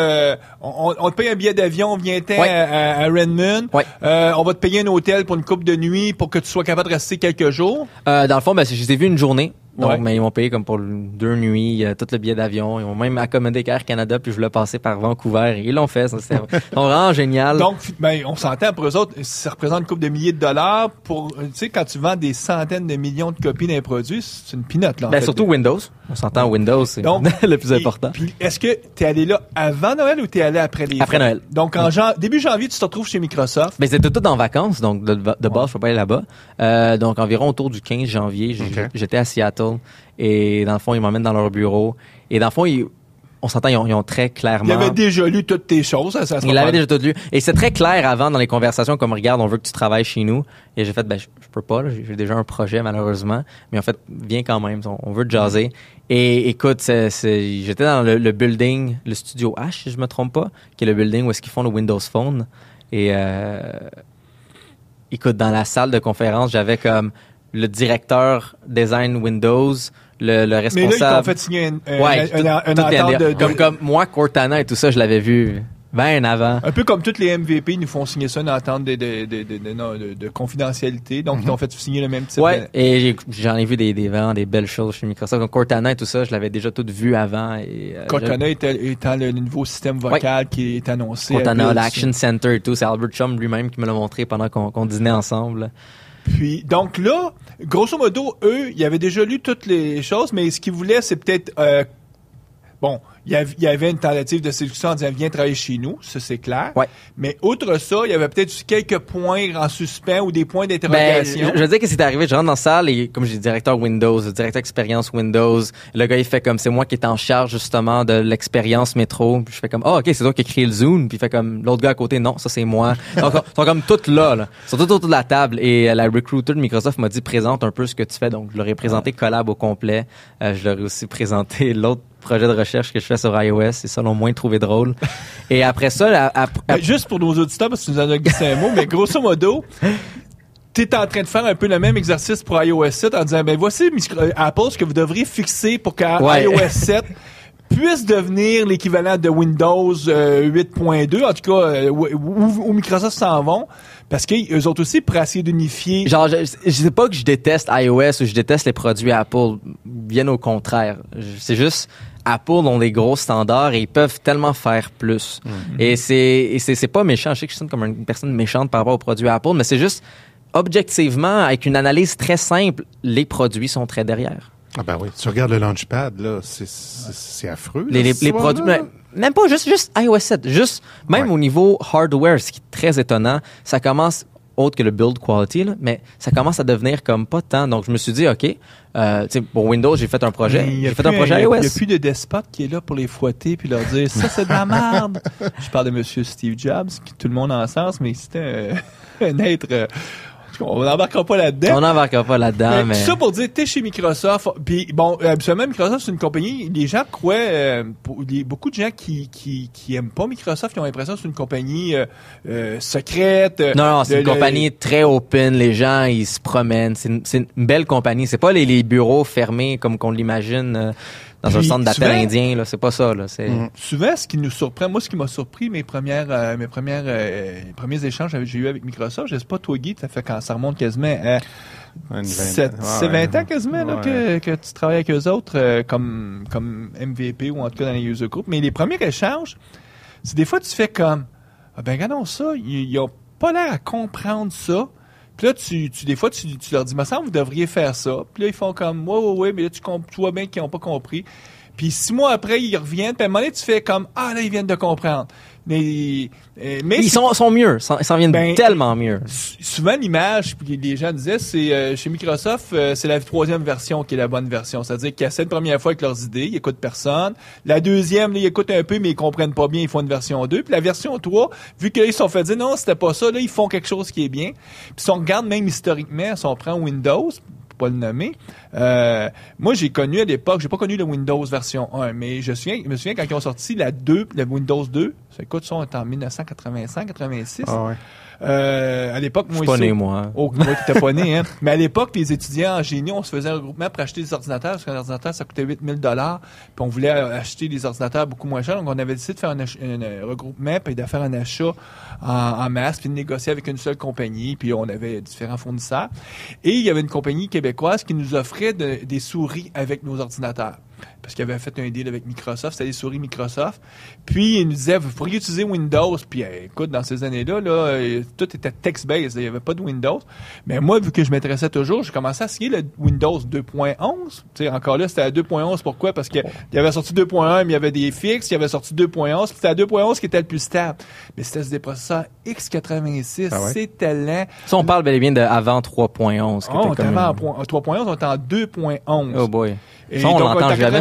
on, te paye un billet d'avion, on vient à, à, Redmond, on va te payer un hôtel pour une coupe de nuit pour que tu sois capable de rester quelques jours? dans le fond, ben, je les ai une journée. Donc, mais ils m'ont payé comme pour deux nuits, euh, tout le billet d'avion. Ils m'ont même accommodé Air Canada, puis je voulais passer par Vancouver. Et ils l'ont fait. C'était vraiment [laughs] génial. Donc, ben, on s'entend pour eux autres, ça représente une couple de milliers de dollars. pour euh, Tu sais, quand tu vends des centaines de millions de copies d'un produit, c'est une pinote. Là, ben, surtout Windows. On s'entend Windows, c'est [laughs] le plus important. est-ce que tu es allé là avant Noël ou tu es allé après les Après Noël. Donc, en début janvier, tu te retrouves chez Microsoft. Mais ben, c'était tout en vacances, donc de, base, je ne pas aller là-bas. Euh, donc, environ autour du 15 janvier, j'étais à Seattle et dans le fond, ils m'emmènent dans leur bureau. Et dans le fond, on s'entend, ils, ont très clairement. Il avait déjà lu toutes tes choses, ça, ça Il avait déjà tout lu. Et c'est très clair avant dans les conversations, comme regarde, on veut que tu travailles chez nous. Et j'ai fait, ben, je, peux pas, j'ai déjà un projet, malheureusement. Mais en fait, viens quand même, on, veut te jaser. Et écoute, j'étais dans le, building, le studio H, si je me trompe pas, qui est le building où est-ce qu'ils font le Windows Phone. Et, euh, écoute, dans la salle de conférence, j'avais comme le directeur design Windows, le, responsable. Mais là, ils ont fait signer un, un, de, Comme, moi, Cortana et tout ça, je l'avais vu bien avant. Un peu comme toutes les MVP, ils nous font signer ça, une entente de, de, de, confidentialité. Donc, ils mhm. ont fait signer le même type. Ouais, et j'en ai, vu des, des, des belles choses chez Microsoft. Cortana et tout ça, je l'avais déjà tout vu avant. Euh, Cortana étant, le nouveau système vocal qui est annoncé. Cortana, l'Action Center et tout. C'est Albert Chum lui-même qui me l'a montré pendant qu'on dînait ensemble. Puis, donc là, grosso modo, eux, ils avaient déjà lu toutes les choses, mais ce qu'ils voulaient, c'est peut-être, euh, bon, il y, avait une tentative de séduction en disant viens travailler chez nous, ça c'est clair. Mais outre ça, il y avait peut-être quelques points en suspens ou des points ben, d'interrogation. je, veux dire que c'est arrivé, je rentre dans la salle et comme j'ai directeur Windows, directeur expérience Windows, le gars il fait comme c'est moi qui est en charge justement de l'expérience métro. je fais comme ah, ok c'est toi qui crée créé le Zoom. Puis il fait comme l'autre gars à côté non ça c'est moi. Ils sont, comme toutes là, là, sont tous autour de la table et euh, la recruiter de Microsoft m'a dit présente un peu ce que tu fais donc je leur ai présenté Collab au complet. Euh, je leur ai aussi [laughs] présenté l'autre projet de recherche que je fais sur iOS. et ça l'ont moins trouvé drôle. [laughs] Et après ça, ben, juste pour nos auditeurs, parce que nous en as glissé un mot, mais grosso modo, tu en train de faire un peu le même exercice pour iOS 7 en disant ben voici euh, Apple ce que vous devriez fixer pour qu'à iOS 7 [laughs] puisse devenir l'équivalent de Windows 8.2, euh, en tout cas, euh, où, Microsoft s'en vont, parce qu'ils ont aussi, pour essayer d'unifier... Genre, je, sais pas que je déteste iOS ou je déteste les produits Apple, bien au contraire. C'est juste... Apple ont des gros standards et ils peuvent tellement faire plus. Mm-hmm. Et c'est c'est pas méchant. Je sais que je suis comme une personne méchante par rapport aux produits Apple, mais c'est juste objectivement, avec une analyse très simple, les produits sont très derrière. Ah ben oui, tu regardes le Launchpad, là, c'est affreux. les, produits, même, pas juste, juste iOS 7, juste, même au niveau hardware, ce qui est très étonnant, ça commence, autre que le build quality, mais ça commence à devenir comme pas tant. Donc, je me suis dit, OK, euh, pour Windows, j'ai fait un projet. J'ai fait un projet iOS. Il n'y a plus de despot qui est là pour les fouetter puis leur dire, ça, c'est de la merde. [laughs] je parle de M. Steve Jobs, tout le monde en sens, mais c'était un [laughs] être euh, on n'embarquera pas là-dedans. On n'embarquera pas là-dedans, euh, mais, Tout ça pour dire, t'es chez Microsoft, puis bon, euh, absolument, Microsoft, c'est une compagnie, les gens croient, euh, beaucoup de gens qui, qui, qui aiment pas Microsoft, ils ont l'impression que c'est une compagnie secrète. Non, non, c'est une compagnie très open, les gens, ils se promènent, c'est une, une, belle compagnie, c'est pas les, les, bureaux fermés comme qu'on l'imagine dans un centre d'appel indien. c'est pas ça. Là, c'est... Mm. ce qui nous surprend, moi, ce qui m'a surpris, mes premières, euh, mes premières, euh, premiers échanges que j'ai eu avec Microsoft, je sais pas, toi, Guy, ça fait quand ça remonte quasiment à. C'est 20 ans quasiment que, tu travailles avec eux autres euh, comme, comme MVP ou en tout cas dans les user groups. Mais les premiers échanges, c'est des fois tu fais comme ah ben regardons ça, ils n'ont pas l'air à comprendre ça. Puis là, tu, tu, des fois, tu, tu leur dis, Mais ça, vous devriez faire ça. Puis là, ils font comme, ouais, ouais, ouais, mais là, tu, tu vois bien qu'ils n'ont pas compris. Puis six mois après, ils reviennent. Puis à un moment donné, tu fais comme, ah, là, ils viennent de comprendre. Euh, mais, ils sont, mieux, ils s'en viennent ben, tellement mieux. Souvent l'image que les gens disaient, c'est euh, chez Microsoft, euh, c'est la troisième version qui est la bonne version. C'est-à-dire qu'ils essaient une première fois avec leurs idées, ils écoutent personne. La deuxième, ils écoutent un peu, mais ils comprennent pas bien, ils font une version 2. Puis la version 3, vu qu'ils sont fait dire non, c'était pas ça, là, ils font quelque chose qui est bien. Puis si on regarde même historiquement, si on prend Windows, pas le nommer. Euh, moi, j'ai connu à l'époque, j'ai pas connu le Windows version 1, mais je, souviens, me souviens quand ils ont sorti la 2, le Windows 2, ça coûte ça, est en 1985-86. Euh, à l'époque, moi, moi. Hein. Oh, moi, pas né, hein. [laughs] Mais à l'époque, les étudiants en génie, on se faisait un regroupement pour acheter des ordinateurs, parce qu'un ordinateur, ça coûtait 8000 dollars, puis on voulait euh, acheter des ordinateurs beaucoup moins chers. Donc, on avait décidé de faire un, euh, regroupement, puis de faire un achat en, masse, puis de négocier avec une seule compagnie, puis on avait différents fournisseurs. Et il y avait une compagnie québécoise qui nous offrait des souris avec nos ordinateurs parce qu'il avait fait un deal avec Microsoft, c'était les souris Microsoft. Puis il nous disait, vous pourriez utiliser Windows. Puis euh, écoute, dans ces années-là, là, euh, tout était text-based, il n'y avait pas de Windows. Mais moi, vu que je m'intéressais toujours, j'ai commencé à essayer le Windows 2.11. sais, encore là, c'était à 2.11. Pourquoi? Parce qu'il y avait sorti 2.1, mais il y avait des fixes, il y avait sorti 2.11, puis c'était à 2.11 qui était le plus stable. Mais c'était des processeurs x86, ah c'était lent. Ça, on parle bel et bien d'avant 3.11. Oh, avant 3.11, ah, euh, on était en 2.11. Oh boy. on l'entend en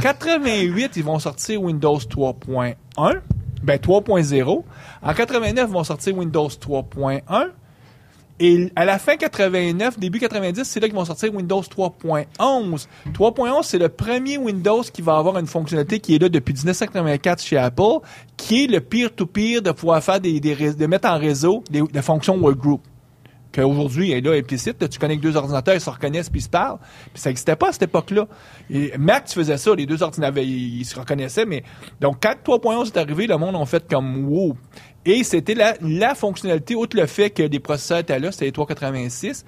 88, ils vont sortir Windows 3.1. Ben 3.0. En 89, ils vont sortir Windows 3.1. Et à la fin 89, début 90, c'est là qu'ils vont sortir Windows 3.11. 3.11, c'est le premier Windows qui va avoir une fonctionnalité qui est là depuis 1984 chez Apple, qui est le peer-to-peer de pouvoir faire des, de mettre en réseau des, des fonctions Workgroup qu'aujourd'hui est là implicite. tu connais deux ordinateurs, ils se reconnaissent puis ils se parlent. Puis ça n'existait pas à cette époque-là. Et Mac, tu faisais ça, les deux ordinateurs, ils, se reconnaissaient. Mais donc quand 3.11 est arrivé, le monde en fait comme wow. Et c'était la, la fonctionnalité, outre le fait que les processeurs étaient là, c'était les 386.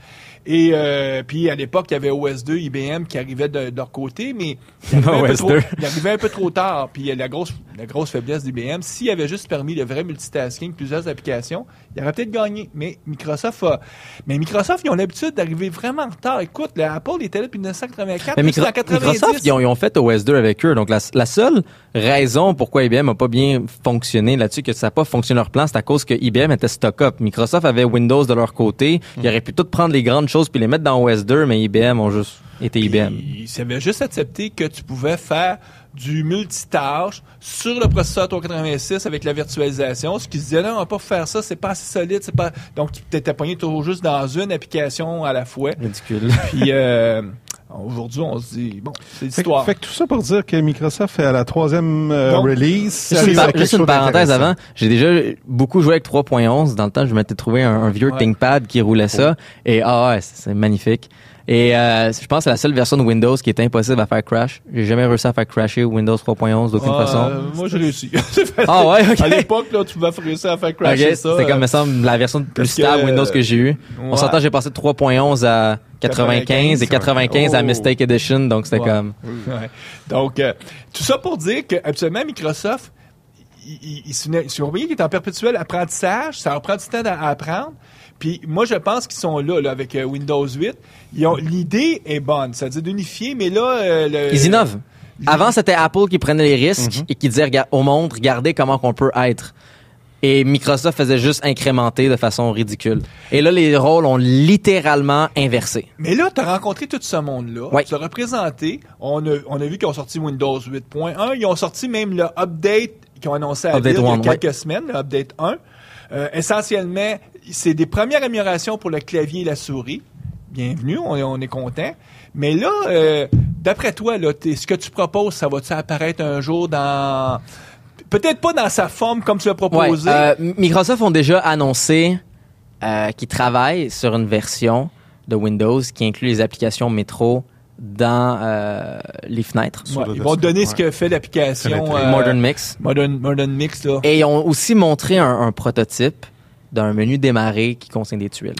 Et euh, puis à l'époque, il y avait OS2, IBM qui arrivait de, leur côté, mais [laughs] il arrivait, un, peu trop, tard. Puis euh, la grosse, la grosse faiblesse d'IBM, s'il avait juste permis le vrai multitasking, plusieurs applications, il aurait peut-être gagné. Mais Microsoft a, mais Microsoft, ils ont l'habitude d'arriver vraiment en retard. Écoute, Apple était là depuis 1984, mais Microsoft, ils ont, fait OS2 avec eux. Donc la, la seule raison pourquoi IBM n'a pas bien fonctionné là-dessus, que ça n'a pas fonctionné leur plan, c'est à cause que IBM était stock-up. Microsoft avait Windows de leur côté. Ils auraient pu tout prendre les grandes choses chose puis les mettre dans OS 2, mais IBM ont juste été IBM. Ils avaient juste accepté que tu pouvais faire du multitâche sur le processeur 386 avec la virtualisation. Ce qu'ils disaient là, on va pas faire ça, c'est pas assez solide, c'est pas. Donc tu étais pogné toujours juste dans une application à la fois. Ridicule. Puis euh, [laughs] Aujourd'hui, on se dit, bon, c'est l'histoire. Fait, que tout ça pour dire que Microsoft est à la troisième euh, release. Juste, une, parenthèse avant. J'ai déjà beaucoup joué avec 3.11. Dans le temps, je m'étais trouvé un, vieux ThinkPad qui roulait ça. Oh. Et ah ouais, c'est magnifique. Et euh, je pense que c'est la seule version de Windows qui est impossible à faire crash. J'ai jamais réussi à faire crasher Windows 3.11 d'aucune ah, façon. Euh, moi, j'ai réussi. [laughs] ah ouais, ok. À l'époque, là, tu vas réussir à faire crasher ça. C'était comme, euh, me semble, la version plus stable Windows que j'ai eu. On s'entend, j'ai passé de 3.11 à 95 et 95 à oh. Mistake Edition, donc c'était comme... Donc, tout ça pour dire que absolument Microsoft, il, il, il, c'est il est en perpétuel apprentissage. Ça leur prend du temps à apprendre. Puis moi, je pense qu'ils sont là, avec euh, Windows 8. L'idée est bonne, c'est-à-dire d'unifier, mais là... Euh, Ils innovent. Avant, c'était Apple qui prenait les risques mhm. et qui disait au monde, regardez comment on peut être. Et Microsoft faisait juste incrémenter de façon ridicule. Et là, les rôles ont littéralement inversé. Mais là, tu as rencontré tout ce monde-là. Oui. Tu l'as représenté. On a, on a vu qu'ils ont sorti Windows 8.1. Ils ont sorti même le update qu'ils ont annoncé à il y a quelques semaines, le update 1. Euh, essentiellement c'est des premières améliorations pour le clavier et la souris. Bienvenue, on, est content. Mais là, euh, d'après toi, là, ce que tu proposes, ça va-tu apparaître un jour dans... Peut-être pas dans sa forme comme tu l'as proposé. Euh, Microsoft ont déjà annoncé euh, qu'ils travaillent sur une version de Windows qui inclut les applications métro dans euh, les fenêtres. ils vont donner ce que fait l'application Modern Mix. Modern, Mix là. Et ils ont aussi montré un prototype d'un menu démarré qui contient des tuiles.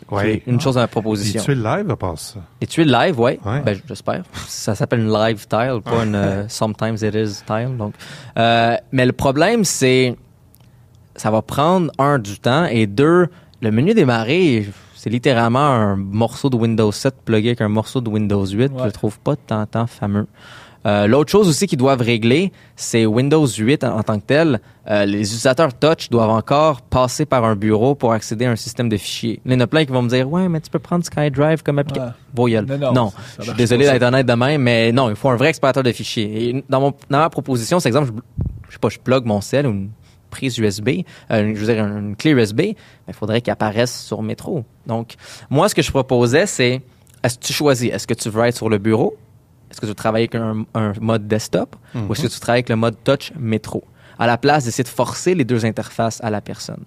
Une chose à proposition. Des tuiles live, je pense. Des tuiles live, oui. Ouais. Ben, j'espère. ça s'appelle une live tile, pas une euh, sometimes it is tile. Euh, mais le problème, c'est ça va prendre, un, du temps, et deux, le menu démarré, c'est littéralement un morceau de Windows 7 plugué avec un morceau de Windows 8. Ouais. Je le trouve pas tant, tant fameux. Euh, l'autre chose aussi qu'ils doivent régler, c'est Windows 8 en, tant que tel. Euh, les utilisateurs touch doivent encore passer par un bureau pour accéder à un système de fichiers. Il y en a plein qui vont me dire Ouais, mais tu peux prendre SkyDrive comme application. Non, je suis désolé d'être honnête demain, mais non, il faut un vrai explorateur de fichiers. dans, ma proposition, c'est exemple, je, ne sais pas, je plug mon cell ou une prise USB, euh, je veux dire une, clé USB, il faudrait qu'elle apparaisse sur Métro. Donc, moi, ce que je proposais, c'est est-ce que tu choisis Est-ce que tu veux être sur le bureau est-ce que tu travailles avec un, mode desktop ou est-ce que mhm. tu travailles avec le mode touch métro? À la place d'essayer de forcer les deux interfaces à la personne.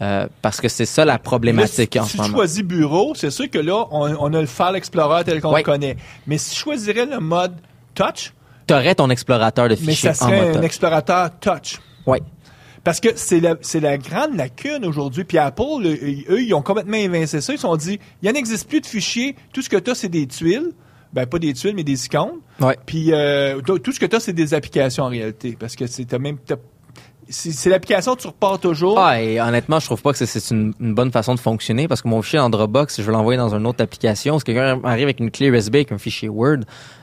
Euh, parce que c'est ça la problématique si, tu choisis bureau, c'est sûr que là, on, a le File Explorer tel qu'on le connaît. Mais si tu choisirais le mode touch... Tu aurais ton explorateur de fichiers Mais ça serait un explorateur touch. Oui. Parce que c'est la, la, grande lacune aujourd'hui. Puis Apple, eux, ils ont complètement évincé ça. Ils se sont dit, il n'existe plus de fichiers. Tout ce que tu as, c'est des tuiles ben, pas des tuiles, mais des icônes. Puis euh, tout ce que tu as, c'est des applications en réalité. Parce que c'est même c'est l'application, tu repars toujours. Ah, et honnêtement, je trouve pas que c'est une, une, bonne façon de fonctionner parce que mon fichier en Dropbox, je vais l'envoyer dans une autre application. Si quelqu'un arrive avec une clé USB, avec un fichier Word,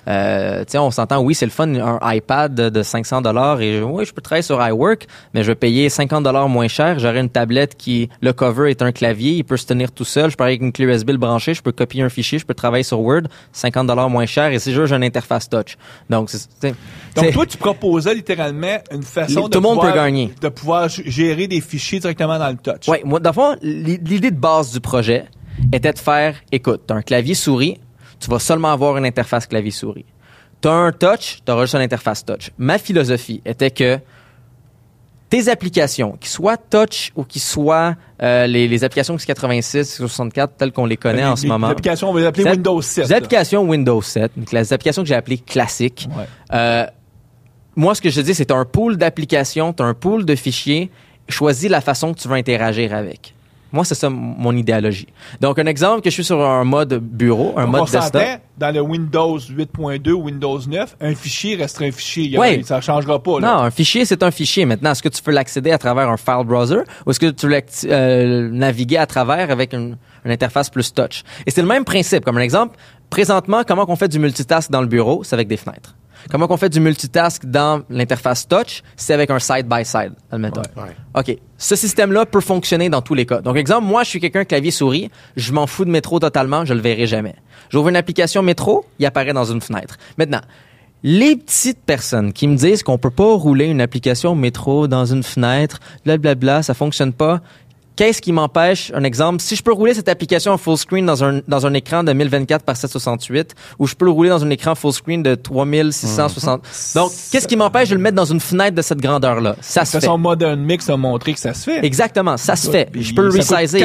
euh, on s'entend, oui, c'est le fun, un iPad de 500 dollars et oui, je peux travailler sur iWork, mais je vais payer 50 dollars moins cher. J'aurai une tablette qui, le cover est un clavier, il peut se tenir tout seul. Je peux avec une clé USB branchée, je peux copier un fichier, je peux travailler sur Word, 50 dollars moins cher. Et c'est je j'ai une interface touch. Donc, c'est, donc toi, tu proposais littéralement une façon de tout pouvoir, peut gagner. de pouvoir gérer des fichiers directement dans le touch. Oui, moi, dans fond, l'idée de base du projet était de faire, écoute, un clavier souris, tu vas seulement avoir une interface clavier-souris. Tu as un touch, tu auras juste une interface touch. Ma philosophie était que tes applications, qui soient touch ou qui soient euh, les, les, applications x86, 64 telles qu'on les connaît en ce moment. Les applications, on va les appeler Windows 7. Les applications Windows 7, donc les applications que j'ai appelées classiques. Euh, moi, ce que je dis, c'est un pool d'applications, tu as un pool de fichiers, choisis la façon que tu veux interagir avec. Moi, c'est ça mon idéologie. Donc, un exemple que je suis sur un mode bureau, un mode on desktop. Dans le Windows 8.2, Windows 9, un fichier restera un fichier. oui. ça ne changera pas. Non, un fichier, c'est un fichier. Maintenant, est-ce que tu peux l'accéder à travers un file browser ou est-ce que tu veux naviguer à travers avec une, une interface plus touch? Et c'est le même principe. Comme un exemple, présentement, comment on fait du multitask dans le bureau? C'est avec des fenêtres. Comment qu'on fait du multitask dans l'interface touch? C'est avec un side-by-side, admettons. OK. Ce système-là peut fonctionner dans tous les cas. Donc, exemple, moi, je suis quelqu'un clavier-souris, je m'en fous de métro totalement, je le verrai jamais. J'ouvre une application métro, il apparaît dans une fenêtre. Maintenant, les petites personnes qui me disent qu'on peut pas rouler une application métro dans une fenêtre, blablabla, ça fonctionne pas, Qu'est-ce qui m'empêche, un exemple, si je peux rouler cette application en full screen dans un, dans un écran de 1024 par 768 ou je peux le rouler dans un écran full screen de 3660. Mhm. Donc, qu'est-ce qui m'empêche de le mettre dans une fenêtre de cette grandeur-là? Ça se fait. Son Modern Mix a montré que ça se fait. Exactement, ça se fait. Je peux le resizer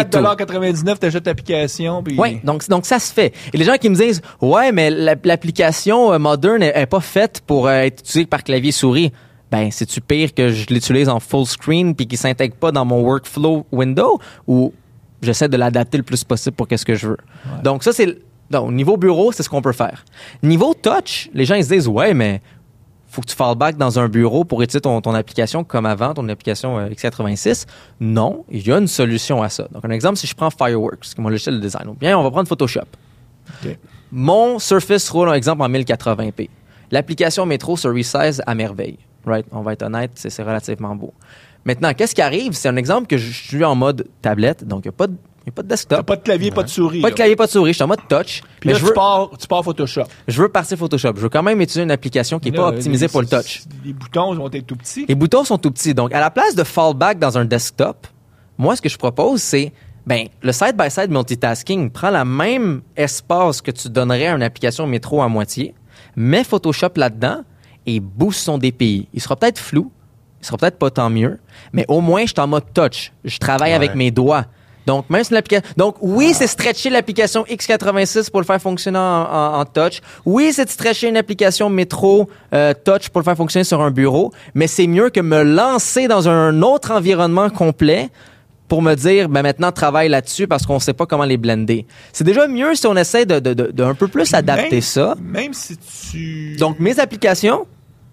l'application. Oui, donc, donc ça se fait. Et les gens qui me disent, ouais, mais l'application euh, Modern est pas faite pour euh, être utilisée par clavier-souris ben c'est-tu pire que je l'utilise en full screen puis qu'il s'intègre pas dans mon workflow window ou j'essaie de l'adapter le plus possible pour qu'est-ce que je veux. Donc ça c'est donc niveau bureau, c'est ce qu'on peut faire. Niveau touch, les gens ils se disent ouais mais faut que tu fall back dans un bureau pour utiliser ton, application comme avant, ton application euh, X86. Non, il y a une solution à ça. Donc, un exemple, si je prends Fireworks, qui est mon logiciel de design, bien on va prendre Photoshop. Mon Surface Roll, un exemple, en 1080p. L'application Metro se resize à merveille right? On va être honnête, c'est relativement beau. Maintenant, qu'est-ce qui arrive? C'est un exemple que je suis en mode tablette, donc il n'y a pas de a pas de desktop. pas de clavier, pas de souris. Pas de clavier, pas de souris. Je suis en mode touch. Puis je tu, pars, Photoshop. Je veux partir Photoshop. Je veux quand même utiliser une application qui n'est pas optimisée pour le touch. Les boutons vont être tout petits. Les boutons sont tout petits. Donc, à la place de fallback dans un desktop, moi, ce que je propose, c'est ben, le side-by-side multitasking prend la même espace que tu donnerais à une application métro à moitié, mets Photoshop là-dedans, et boost son DPI. Il sera peut-être flou, il sera peut-être pas tant mieux, mais au moins, je suis en mode touch. Je travaille avec mes doigts. Donc, même si l'application. Donc, oui, c'est stretcher l'application X86 pour le faire fonctionner en, touch. Oui, c'est stretcher une application métro euh, touch pour le faire fonctionner sur un bureau. Mais c'est mieux que me lancer dans un autre environnement complet pour me dire, ben maintenant, travaille là-dessus parce qu'on sait pas comment les blender. C'est déjà mieux si on essaie de, un peu plus adapter ça. Même si tu... Donc, mes applications,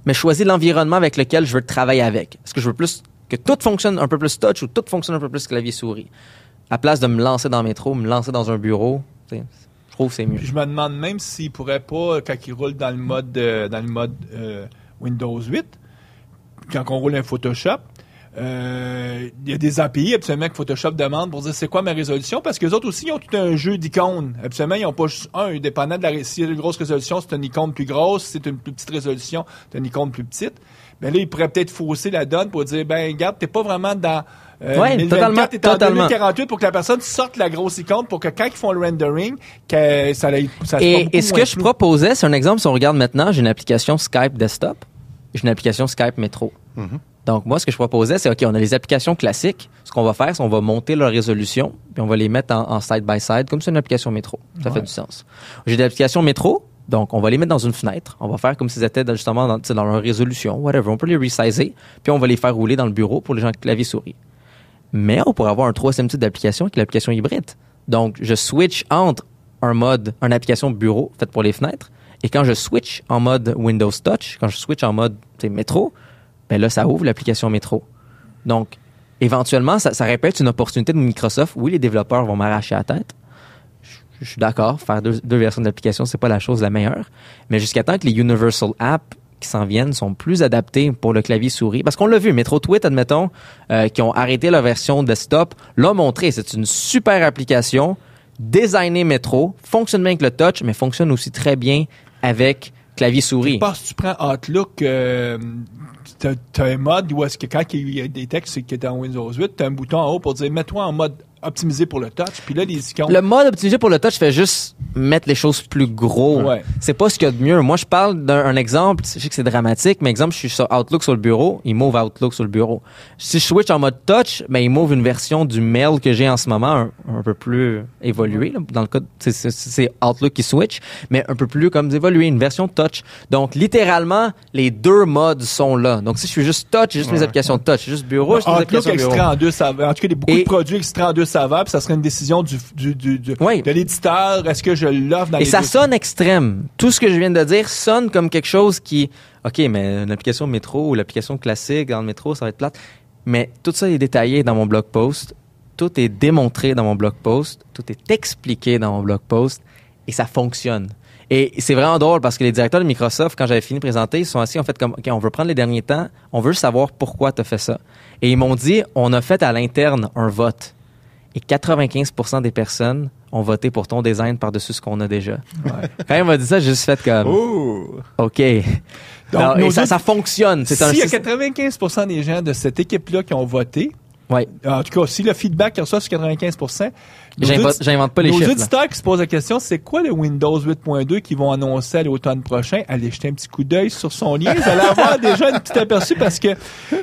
mais choisis l'environnement avec lequel je veux travailler avec. Est-ce que je veux plus que tout fonctionne un peu plus touch ou tout fonctionne un peu plus clavier souris? À place de me lancer dans le métro, me lancer dans un bureau, je trouve que c'est mieux. Je me demande même s'il pourrait pas, quand il roule dans le mode, euh, dans le mode euh, Windows 8, quand on roule un Photoshop, euh, il y a des API absolument que Photoshop demande pour dire c'est quoi ma résolution parce que les autres aussi ils ont tout un jeu d'icônes. Absolument, ils n'ont pas juste un, dépendant de la si une grosse résolution, c'est une icône plus grosse, si c'est une plus petite résolution, c'est une icône plus petite. Mais là, ils pourraient peut-être fausser la donne pour dire ben regarde, t'es pas vraiment dans euh, ouais, totalement, 2048 pour que la personne sorte la grosse icône pour que quand ils font le rendering, que ça, ça Et, et ce que je proposais, c'est un exemple, si on regarde maintenant, j'ai une application Skype Desktop, j'ai une application Skype Métro. Mm-hmm. Donc, moi, ce que je proposais, c'est, OK, on a les applications classiques. Ce qu'on va faire, c'est qu'on va monter leur résolution, puis on va les mettre en side-by-side, comme c'est une application métro. Ça fait du sens. J'ai des applications métro, donc on va les mettre dans une fenêtre. On va faire comme si c'était justement dans, leur résolution, whatever. On peut les resizer, puis on va les faire rouler dans le bureau pour les gens qui clavier souris. Mais on pourrait avoir un troisième type d'application qui est l'application hybride. Donc, je switch entre un mode, une application bureau faite pour les fenêtres, et quand je switch en mode Windows Touch, quand je switch en mode métro, ben là, ça ouvre l'application Métro. Donc, éventuellement, ça, répète une opportunité de Microsoft. Oui, les développeurs vont m'arracher la tête. Je, suis d'accord, faire deux, versions de l'application, c'est pas la chose la meilleure. Mais jusqu'à temps que les Universal Apps qui s'en viennent sont plus adaptés pour le clavier souris. Parce qu'on l'a vu, Metro Tweet, admettons, euh, qui ont arrêté la version desktop, l'ont montré. C'est une super application, designée Metro, fonctionne bien avec le touch, mais fonctionne aussi très bien avec vie souris Je pense que tu prends Outlook, euh, tu as un mode où est-ce que quand il y a des textes qui étaient en Windows 8, tu as un bouton en haut pour dire mets-toi en mode optimisé pour le touch. Puis là, les icônes. Le mode optimisé pour le touch fait juste mettre les choses plus gros. C'est pas ce qu'il y a de mieux. Moi, je parle d'un exemple. Je sais que c'est dramatique, mais exemple, je suis sur Outlook sur le bureau, il m'ouvre Outlook sur le bureau. Si je switch en mode touch, ben, il m'ouvre une version du mail que j'ai en ce moment, un, peu plus évoluée. Dans le cas, c'est Outlook qui switch, mais un peu plus comme évolué, une version touch. Donc, littéralement, les deux modes sont là. Donc, si je suis juste touch, juste les mes applications touch, juste bureau, juste bah, mes applications en deux, ça, en tout cas, il y a beaucoup de produits qui en deux va, puis ça serait une décision du, de l'éditeur. Est-ce que je l'offre dans Et ça sonne extrême. Tout ce que je viens de dire sonne comme quelque chose qui, OK, mais l'application métro ou l'application classique dans le métro, ça va être plate. Mais tout ça est détaillé dans mon blog post. Tout est démontré dans mon blog post. Tout est expliqué dans mon blog post. Et ça fonctionne. Et c'est vraiment drôle parce que les directeurs de Microsoft, quand j'avais fini de présenter, ils sont assis, en fait, comme, OK, on veut prendre les derniers temps, on veut savoir pourquoi tu as fait ça. Et ils m'ont dit, on a fait à l'interne un vote et 95 des personnes ont voté pour ton design par-dessus ce qu'on a déjà. Quand il m'a dit ça, j'ai juste fait comme. Oh! OK. Donc, et ça, ça fonctionne. S'il y a 95 des gens de cette équipe-là qui ont voté, Ouais. En tout cas, si le feedback en soit sur 95 J'invente pas les chiffres. Nos auditeurs qui se posent la question, c'est quoi le Windows 8.2 qu'ils vont annoncer à l'automne prochain? Allez jeter un petit coup d'œil sur son lien. Vous allez avoir [laughs] déjà un petit aperçu parce que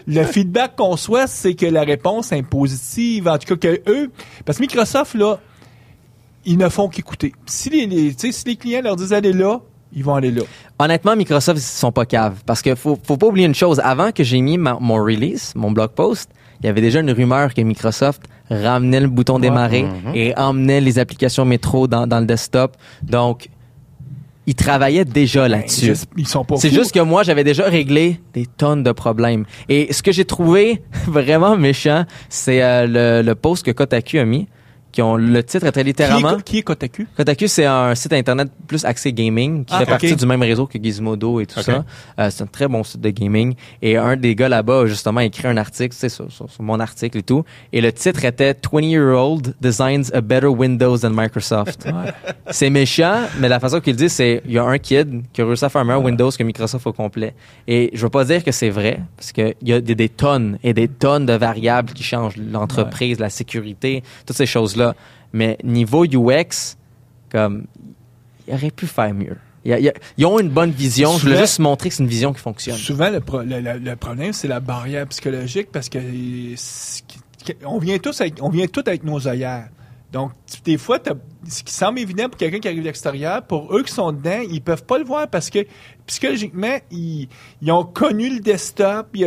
le feedback qu'on souhaite, c'est que la réponse est positive. En tout cas, que eux, parce que Microsoft, là, ils ne font qu'écouter. Si les, si les clients leur disent allez là, ils vont aller là. Honnêtement, Microsoft, ils sont pas caves. Parce que faut, faut pas oublier une chose. Avant que j'ai mis mon release, mon blog post, il y avait déjà une rumeur que Microsoft ramenait le bouton démarrer mhm. et emmenait les applications métro dans, le desktop. Donc, ils travaillaient déjà ben, là-dessus. C'est juste que moi, j'avais déjà réglé des tonnes de problèmes. Et ce que j'ai trouvé [laughs] vraiment méchant, c'est euh, le, le post que Kotaku a mis qui ont le titre très littéralement. Qui est, Kotaku? Kotaku, c'est un site internet plus axé gaming qui ah, fait partie du même réseau que Gizmodo et tout ça. Euh, c'est un très bon site de gaming. Et un des gars là-bas, justement, écrit un article, c'est sur, mon article et tout. Et le titre était 20-year-old designs a better Windows than Microsoft. [laughs] C'est méchant, mais la façon qu'il dit, c'est il y a un kid qui a réussi à faire un meilleur Windows que Microsoft au complet. Et je veux pas dire que c'est vrai, parce qu'il y a des, tonnes et des tonnes de variables qui changent l'entreprise, la sécurité, toutes ces choses-là mais niveau UX, comme, il aurait pu faire mieux. Ils ont une bonne vision. je voulais juste montrer que c'est une vision qui fonctionne. Souvent, le, problème, c'est la barrière psychologique parce que on vient tous avec, on vient tous avec nos œillères. Donc, des fois, ce qui semble évident pour quelqu'un qui arrive de l'extérieur, pour eux qui sont dedans, ils peuvent pas le voir parce que psychologiquement, ils, ont connu le desktop, puis,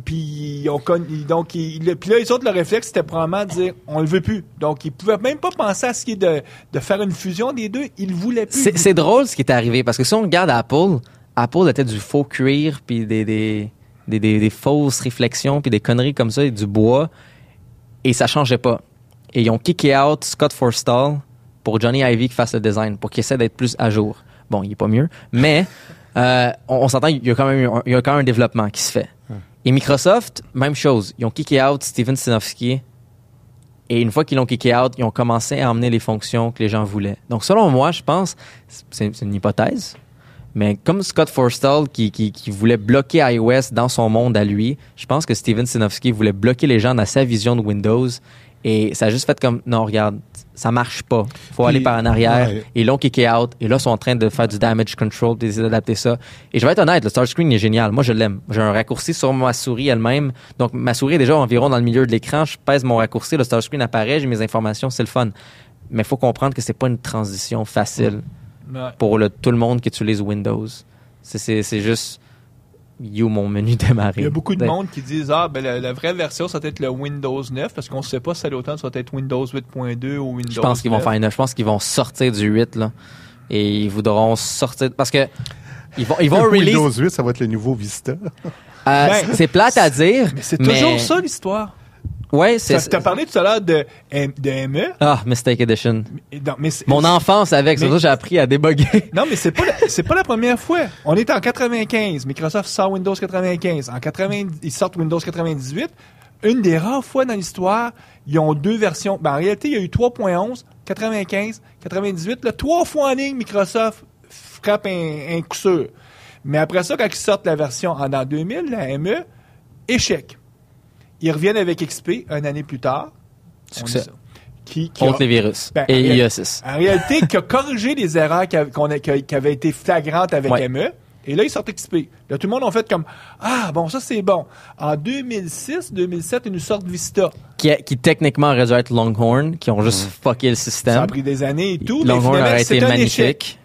puis ils ont donc, puis là, les autres, le réflexe, c'était probablement de dire, on le veut plus. Donc, ils pouvaient même pas penser à ce qui est de, faire une fusion des deux, ils voulaient plus. C'est drôle ce qui est arrivé parce que si on regarde Apple, Apple était du faux cuir, puis des, fausses réflexions, puis des conneries comme ça, et du bois, et ça changeait pas et ils ont kické out Scott Forstall pour Johnny Ivy qui fasse le design, pour qu'il essaie d'être plus à jour. Bon, il est pas mieux, mais euh, on, s'entend, il y, a quand même un, il y a quand même un développement qui se fait. Hmm. Et Microsoft, même chose. Ils ont kické out Steven Sinofsky. Et une fois qu'ils l'ont kické out, ils ont commencé à emmener les fonctions que les gens voulaient. Donc, selon moi, je pense, c'est une hypothèse, mais comme Scott Forstall qui, qui, voulait bloquer iOS dans son monde à lui, je pense que Steven Sinofsky voulait bloquer les gens dans sa vision de Windows et ça a juste fait comme, non, regarde, ça marche pas. Faut aller par en arrière. Et Ils l'ont kické out. Et là, ils sont en train de faire du damage control, d'essayer d'adapter ça. Et je vais être honnête, le start screen est génial. Moi, je l'aime. J'ai un raccourci sur ma souris elle-même. Donc, ma souris est déjà environ dans le milieu de l'écran. Je pèse mon raccourci, le starscreen apparaît, j'ai mes informations, c'est le fun. Mais il faut comprendre que c'est pas une transition facile pour tout le monde qui utilise Windows. C'est juste You, mon menu démarré. Il y a beaucoup de ben, monde qui disent Ah, ben la, vraie version, ça va être le Windows 9 parce qu'on ne sait pas si à l'automne, ça va être Windows 8.2 ou Windows. Je pense qu'ils vont faire une. Je pense qu'ils vont sortir du 8 là, et ils voudront sortir parce que ils vont ils vont [laughs] release. Windows 8, ça va être le nouveau Vista. Euh, ben, c'est plate à dire. Mais c'est toujours ça l'histoire. Ouais, c'est. Tu as parlé tout à l'heure de, ME. E? Ah, Mistake Edition. Mon enfance avec, c'est ça j'ai appris à débugger. [laughs] non, mais c'est pas, pas la première fois. On est en 95. Microsoft sort Windows 95. En 90, ils sortent Windows 98. Une des rares fois dans l'histoire, ils ont deux versions. Ben, en réalité, il y a eu 3.11, 95, 98. Là, trois fois en ligne, Microsoft frappe un, coup sûr. Mais après ça, quand ils sortent la version en, en 2000, la ME, échec. Ils reviennent avec XP une année plus tard. Succès. Qui, contre les virus ben, et IE6. En réalité, qui a corrigé les erreurs qui, avaient été flagrantes avec ME. Et là, ils sortent XP. tout le monde en fait comme Ah, bon, ça, c'est bon. En 2006, 2007, ils nous sortent Vista. Qui, techniquement aurait dû être Longhorn, qui ont juste mhm. fucké le système. Ça a pris des années et tout. Longhorn aurait été magnifique.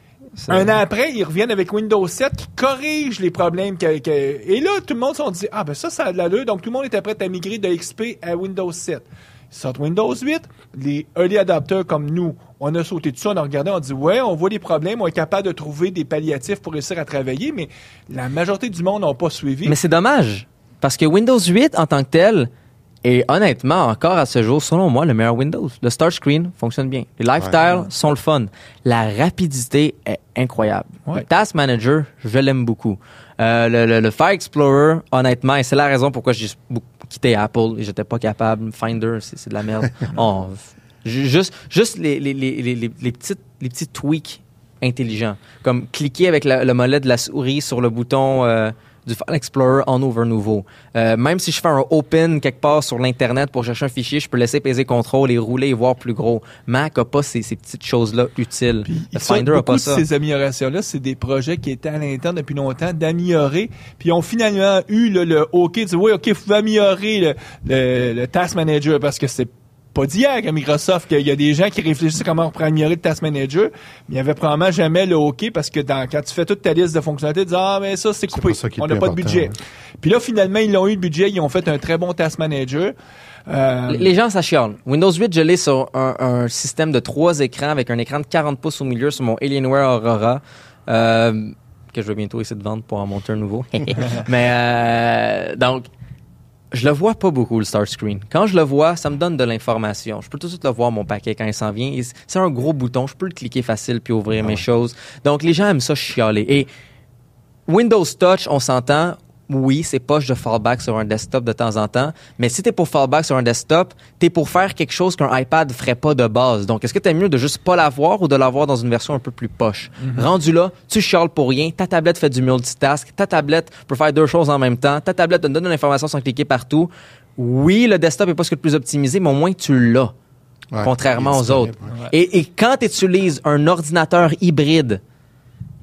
Un an après, ils reviennent avec Windows 7 qui corrige les problèmes. Et là, tout le monde s'en dit Ah, ben ça, ça a de l'allure. Donc, tout le monde était prêt à migrer de XP à Windows 7. Ils sortent Windows 8. Les early adopters comme nous, on a sauté dessus, on a regardé, on a dit Ouais, on voit les problèmes, on est capable de trouver des palliatifs pour réussir à travailler, mais la majorité du monde n'a pas suivi. Mais c'est dommage, parce que Windows 8 en tant que tel, et honnêtement, encore à ce jour, selon moi, le meilleur Windows. Le Start Screen fonctionne bien. Les lifestyles sont le fun. La rapidité est incroyable. Le Task Manager, je l'aime beaucoup. Euh, le, Fire Explorer, honnêtement, et c'est la raison pourquoi j'ai quitté Apple et j'étais pas capable. Finder, c'est de la merde. [laughs] Oh, juste juste les, les, petites, petits tweaks intelligents. Comme cliquer avec le mollet de la souris sur le bouton... Euh, du File Explorer en over nouveau. Euh, même si je fais un open quelque part sur l'internet pour chercher un fichier, je peux laisser peser contrôle et rouler et voir plus gros. Mac a pas ces, ces petites choses là utiles. Le Finder a pas de Ces améliorations là, c'est des projets qui étaient à l'interne depuis longtemps d'améliorer, puis ont finalement eu le OK, tu oui, OK, il faut améliorer le, le, le Task Manager parce que c'est pas d'hier à Microsoft. qu'il y a des gens qui réfléchissent à comment améliorer le task manager, mais il n'y avait probablement jamais le OK parce que dans, quand tu fais toute ta liste de fonctionnalités, tu dis, ah, mais ben ça, c'est coupé. On n'a pas de budget. Hein. Puis là, finalement, ils l'ont eu le budget. Ils ont fait un très bon task manager. Euh, les gens, ça chiale. Windows 8, je l'ai sur un, système de trois écrans avec un écran de 40 pouces au milieu sur mon Alienware Aurora. Euh, que je vais bientôt essayer de vendre pour en monter un nouveau. [laughs] mais euh, donc, je le vois pas beaucoup, le start screen. Quand je le vois, ça me donne de l'information. Je peux tout de suite le voir, mon paquet, quand il s'en vient. C'est un gros bouton. Je peux le cliquer facile puis ouvrir ah mes choses. Donc, les gens aiment ça chialer. Et Windows Touch, on s'entend, oui, c'est poche de fallback sur un desktop de temps en temps, mais si es pour fallback sur un desktop, es pour faire quelque chose qu'un iPad ferait pas de base. Donc, est-ce que t'es mieux de juste pas l'avoir ou de l'avoir dans une version un peu plus poche? Mhm. Rendu là, tu charles pour rien, ta tablette fait du multitask, ta tablette peut faire deux choses en même temps, ta tablette te donne de l'information sans cliquer partout. Oui, le desktop est pas ce que le plus optimisé, mais au moins tu l'as, contrairement aux autres. et quand tu utilises un ordinateur hybride,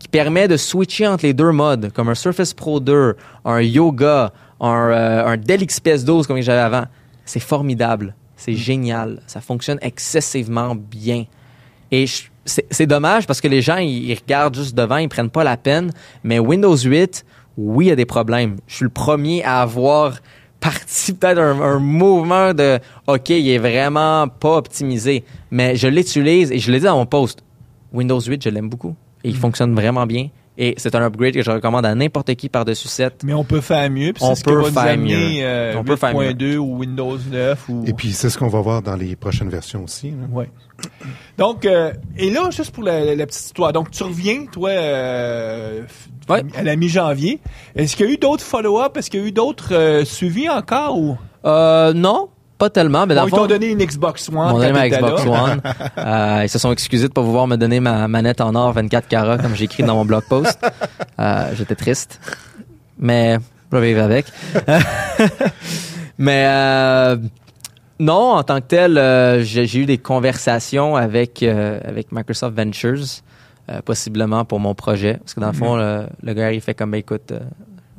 qui permet de switcher entre les deux modes, comme un Surface Pro 2, un yoga, un, euh, un Dell XPS 12 comme j'avais avant. C'est formidable. C'est mm. génial. Ça fonctionne excessivement bien. Et c'est dommage parce que les gens, ils, regardent juste devant, ils prennent pas la peine. Mais Windows 8, oui, il y a des problèmes. Je suis le premier à avoir [laughs] parti peut-être un, mouvement de OK, il est vraiment pas optimisé. Mais je l'utilise et je l'ai dit dans mon post. Windows 8, je l'aime beaucoup il mm. fonctionne vraiment bien. Et c'est un upgrade que je recommande à n'importe qui par-dessus 7. Mais on peut faire mieux. Euh, on peut faire mieux. on peut faire ou Windows 9. Ou... Et puis, c'est ce qu'on va voir dans les prochaines versions aussi. Hein. Donc, euh, et là, juste pour la, petite histoire. Donc, tu reviens, toi, euh, à la mi-janvier. Est-ce qu'il y a eu d'autres follow-up? Est-ce qu'il y a eu d'autres suivis encore? ou Non, pas tellement, mais dans le fond, ils t'ont donné une Xbox One. Ils m'ont ma Xbox One. [laughs] Euh, ils se sont excusés de pas pouvoir me donner ma manette en or 24 carats comme j'ai écrit dans mon blog post. Euh, j'étais triste, mais je vais vivre avec. [laughs] mais euh, non, en tant que tel, j'ai eu des conversations avec avec Microsoft Ventures, possiblement pour mon projet, parce que dans le mm-hmm. fond, le, gars il fait comme ben, écoute,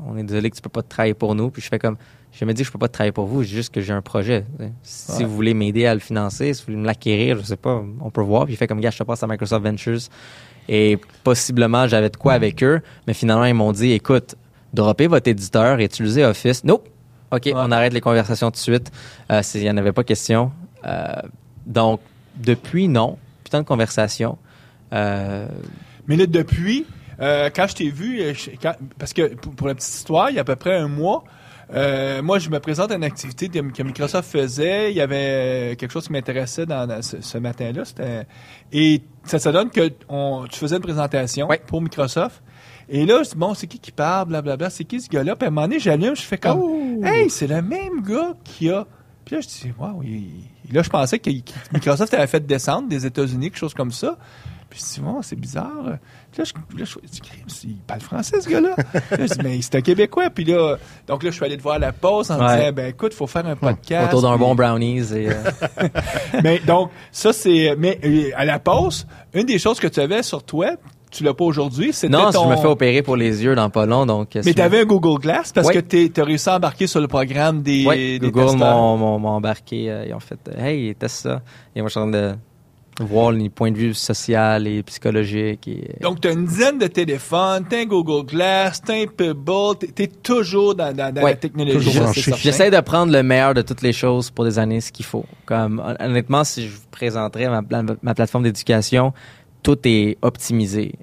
on est désolé que tu peux pas travailler pour nous, puis je fais comme je me dis, je peux pas travailler pour vous, juste que j'ai un projet. Si vous voulez m'aider à le financer, si vous voulez me l'acquérir, je sais pas, on peut voir. Puis il fait comme, gars, je passe à Microsoft Ventures. Et possiblement, j'avais de quoi avec eux, mais finalement, ils m'ont dit, écoute, droppez votre éditeur, et utilisez Office. Nope! OK, on arrête les conversations tout de suite. Euh, Il n'y en avait pas question. Euh, donc, depuis, non. Putain de conversation. Euh, mais là, depuis, euh, quand je t'ai vu, parce que pour, la petite histoire, il y a à peu près un mois, euh, moi, je me présente à une activité que Microsoft faisait. Il y avait euh, quelque chose qui m'intéressait dans, ce, matin-là. Et ça, se donne que tu faisais une présentation pour Microsoft. Et là, bon, c'est qui qui parle, blablabla, c'est qui ce gars-là? Puis à un moment donné, j'allume, je fais comme, oh! hey, c'est le même gars qui a. Puis là, je dis, wow, là, je pensais que Microsoft avait fait descendre des États-Unis, quelque chose comme ça. Puis Simon, c'est bizarre. là, je, là, je dis, il parle français, ce gars-là. [laughs] je dis, mais c'est un Québécois. Puis là, donc là, je suis allé te voir à la pause en ouais. disant, ben écoute, il faut faire un podcast. Autour d'un bon brownies. Euh. [laughs] mais donc, ça, c'est. Mais euh, à la pause, une des choses que tu avais sur toi, tu l'as pas aujourd'hui. Non, je me fais opérer pour les yeux dans pas long, donc. Euh, mais tu avais un Google Glass parce que tu as réussi à embarquer sur le programme des. Oui, Google m'a embarqué. ils ont fait, hey, teste ça. Et moi, je suis de voir les points de vue social et psychologique. Et... Euh, Donc, tu as une dizaine de téléphones, tu as un Google Glass, tu as un Pebble, tu es toujours dans, dans, la technologie. J'essaie de prendre le meilleur de toutes les choses pour des années, ce qu'il faut. Comme, honnêtement, si je vous présenterais ma, ma plateforme d'éducation, tout est optimisé